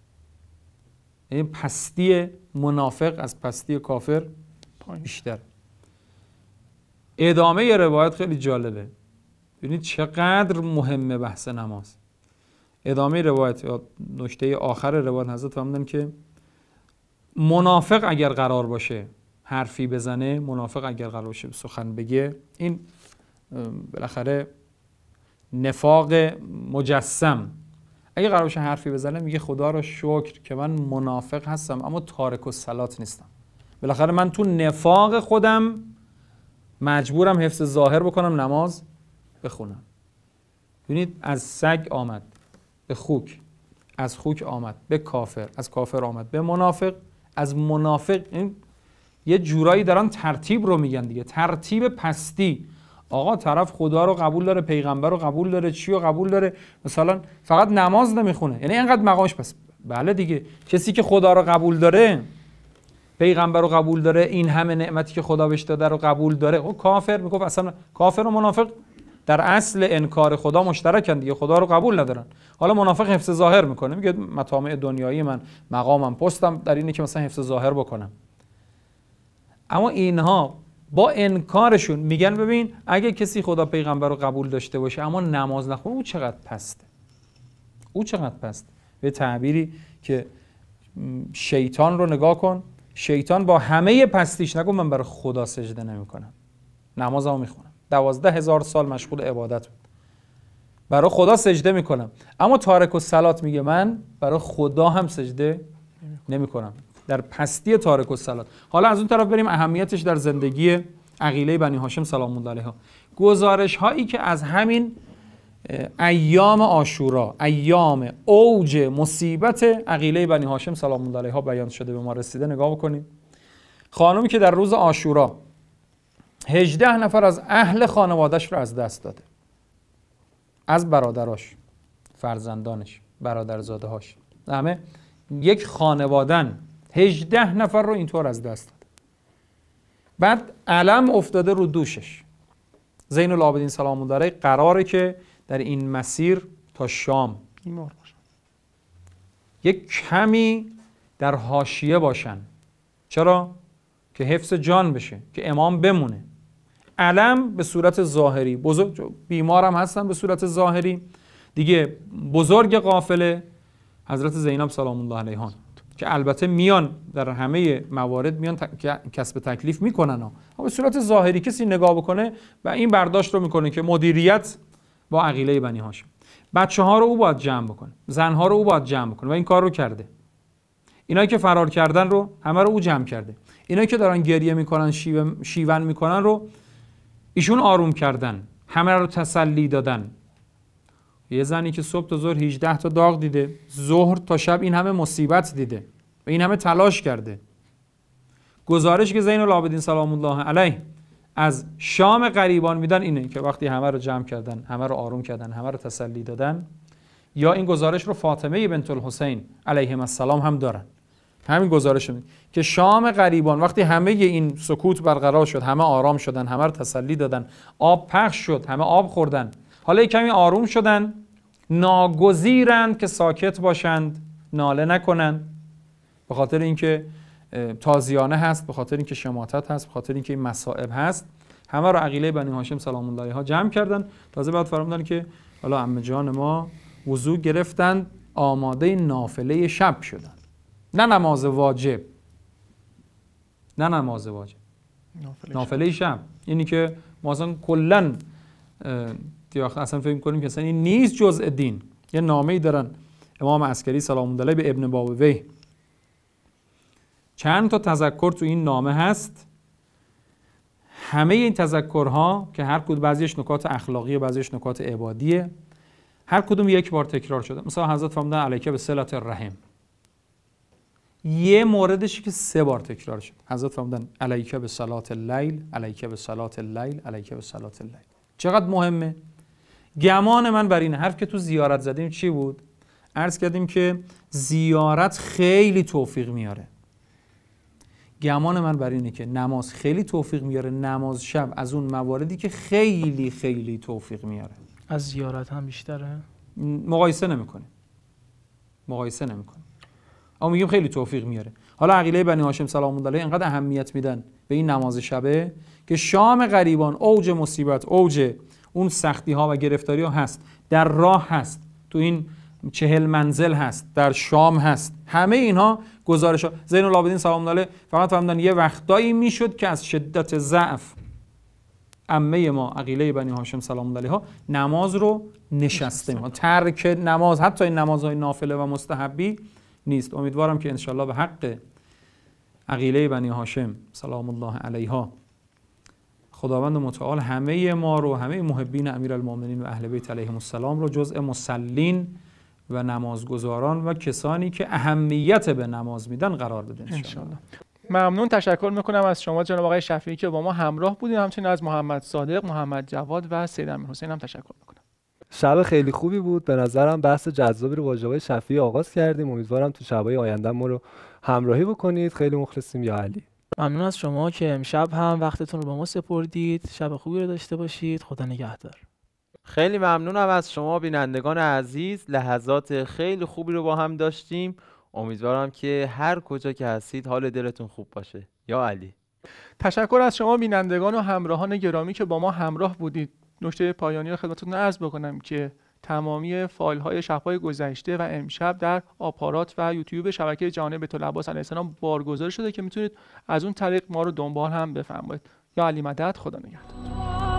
یعنی پستی منافق از پستی کافر بیشتر ادامه یه روایت خیلی جالبه ببینید چقدر مهمه بحث نماز ادامه روایت یا نشته آخر روایت حضرت فرمودن که منافق اگر قرار باشه حرفی بزنه منافق اگر قرار باشه سخن بگه این بالاخره نفاق مجسم اگه قرار باشه حرفی بزنه میگه خدا را شکر که من منافق هستم اما تارک و سلات نیستم بالاخره من تو نفاق خودم مجبورم حفظ ظاهر بکنم نماز بخونم ببینید از سگ آمد به خوک از خوک آمد به کافر از کافر آمد به منافق از منافق این یه جورایی دارن ترتیب رو میگن دیگه ترتیب پستی آقا طرف خدا رو قبول داره پیغمبر رو قبول داره چی رو قبول داره مثلا فقط نماز نمیخونه یعنی اینقدر مقامش پس بله دیگه کسی که خدا رو قبول داره پیغمبر رو قبول داره این همه نعمتی که خدا بهش داده رو قبول داره او کافر میگفت اصلا کافر و منافق در اصل انکار خدا مشترکن دیگه خدا رو قبول ندارن حالا منافق حفظ ظاهر میکنه میگه مطامع دنیایی من مقامم پستم در اینه که مثلا حفظ ظاهر بکنم اما اینها با انکارشون میگن ببین اگه کسی خدا پیغمبر رو قبول داشته باشه اما نماز نخونه او چقدر پسته او چقدر پست به تعبیری که شیطان رو نگاه کن شیطان با همه پستیش نگو من برای خدا سجده نمیکنم نمازمو میخونم دوازده هزار سال مشغول عبادت بود برای خدا سجده میکنم اما تارک و سلات میگه من برای خدا هم سجده نمیکنم در پستی تارک الصلات حالا از اون طرف بریم اهمیتش در زندگی عقیله بنی هاشم سلام الله ها. گزارش هایی که از همین ایام آشورا ایام اوج مصیبت عقیله بنی هاشم سلام الله ها بیان شده به ما رسیده نگاه بکنیم خانمی که در روز آشورا هجده نفر از اهل خانوادهش رو از دست داده از برادراش فرزندانش برادرزاده هاش همه یک خانوادن هجده نفر رو اینطور از دست داد بعد علم افتاده رو دوشش زین العابدین سلام داره قراره که در این مسیر تا شام یک کمی در حاشیه باشن چرا که حفظ جان بشه که امام بمونه علم به صورت ظاهری بزرگ بیمارم هستن به صورت ظاهری دیگه بزرگ قافله حضرت زینب سلام الله علیهان که البته میان در همه موارد میان ت... کسب تکلیف میکنن ها. به صورت ظاهری کسی نگاه بکنه و این برداشت رو میکنه که مدیریت با عقیله بنی هاشم بچه ها رو او باید جمع بکنه زن ها رو او باید جمع بکنه و این کار رو کرده اینایی که فرار کردن رو همه رو او جمع کرده اینایی که دارن گریه میکنن شیون میکنن رو ایشون آروم کردن همه رو تسلی دادن یه زنی که صبح تا ظهر 18 تا داغ دیده ظهر تا شب این همه مصیبت دیده و این همه تلاش کرده گزارش که زین العابدین سلام الله علیه از شام غریبان میدن اینه که وقتی همه رو جمع کردن همه رو آروم کردن همه رو تسلی دادن یا این گزارش رو فاطمه بنت الحسین علیه السلام هم دارن همین گزارش می که شام غریبان وقتی همه این سکوت برقرار شد همه آرام شدن همه رو تسلی دادن آب پخش شد همه آب خوردن حالا کمی آروم شدن ناگزیرند که ساکت باشند ناله نکنند به خاطر اینکه تازیانه هست به خاطر اینکه شماتت هست به خاطر اینکه این مصائب هست همه رو عقیله بنی هاشم سلام الله ها جمع کردن تازه بعد فرمودن که حالا عمه جان ما وضو گرفتند آماده نافله شب شدن نه نماز واجب نه نماز واجب نافله, شب. شب اینی که ما اصلا کلا اصلا فکر کنیم که اصلا این نیست جزء دین یه نامه ای دارن امام عسکری سلام الله به ابن باوی چند تا تذکر تو این نامه هست همه این تذکرها که هر کدوم بعضیش نکات اخلاقی و بعضیش نکات عبادیه هر کدوم یک بار تکرار شده مثلا حضرت فرمودن علیکه به صلت رحم یه موردش که سه بار تکرار شد حضرت فرمودن علیکه به صلات اللیل علیکه به صلات اللیل علیکه به صلات اللیل چقدر مهمه گمان من بر این حرف که تو زیارت زدیم چی بود عرض کردیم که زیارت خیلی توفیق میاره گمان من بر اینه که نماز خیلی توفیق میاره نماز شب از اون مواردی که خیلی خیلی توفیق میاره از زیارت هم بیشتره مقایسه نمیکنه مقایسه نمیکنه اما میگیم خیلی توفیق میاره حالا عقیله بنی هاشم سلام الله علیه انقدر اهمیت میدن به این نماز شبه که شام غریبان اوج مصیبت اوج اون سختی ها و گرفتاری ها هست در راه هست تو این چهل منزل هست در شام هست همه اینها گزارش زین العابدین سلام الله فقط فهمیدن یه وقتایی میشد که از شدت ضعف عمه ما عقیله بنی هاشم سلام الله ها نماز رو نشسته ما ترک نماز حتی این نمازهای نافله و مستحبی نیست امیدوارم که انشالله به حق عقیله بنی هاشم سلام الله علیها خداوند متعال همه ما رو همه محبین امیرالمومنین و اهل بیت علیهم السلام رو جزء مسلین و نمازگزاران و کسانی که اهمیت به نماز میدن قرار بدن ممنون تشکر میکنم از شما جناب آقای شفیعی که با ما همراه بودیم همچنین از محمد صادق محمد جواد و سید امیر حسین هم تشکر میکنم شب خیلی خوبی بود به نظرم بحث جذابی رو با جواب شفیعی آغاز کردیم امیدوارم تو شبهای آینده ما رو همراهی بکنید خیلی مخلصیم یا علی ممنون از شما که امشب هم وقتتون رو با ما سپردید شب خوبی رو داشته باشید خدا نگهدار خیلی ممنونم از شما بینندگان عزیز لحظات خیلی خوبی رو با هم داشتیم امیدوارم که هر کجا که هستید حال دلتون خوب باشه یا علی تشکر از شما بینندگان و همراهان گرامی که با ما همراه بودید نکته پایانی رو خدمتتون عرض بکنم که تمامی فایل های شبهای گذشته و امشب در آپارات و یوتیوب شبکه جهانی به لباس علیه السلام بارگذاری شده که میتونید از اون طریق ما رو دنبال هم بفرمایید یا علی مدد خدا نگهدار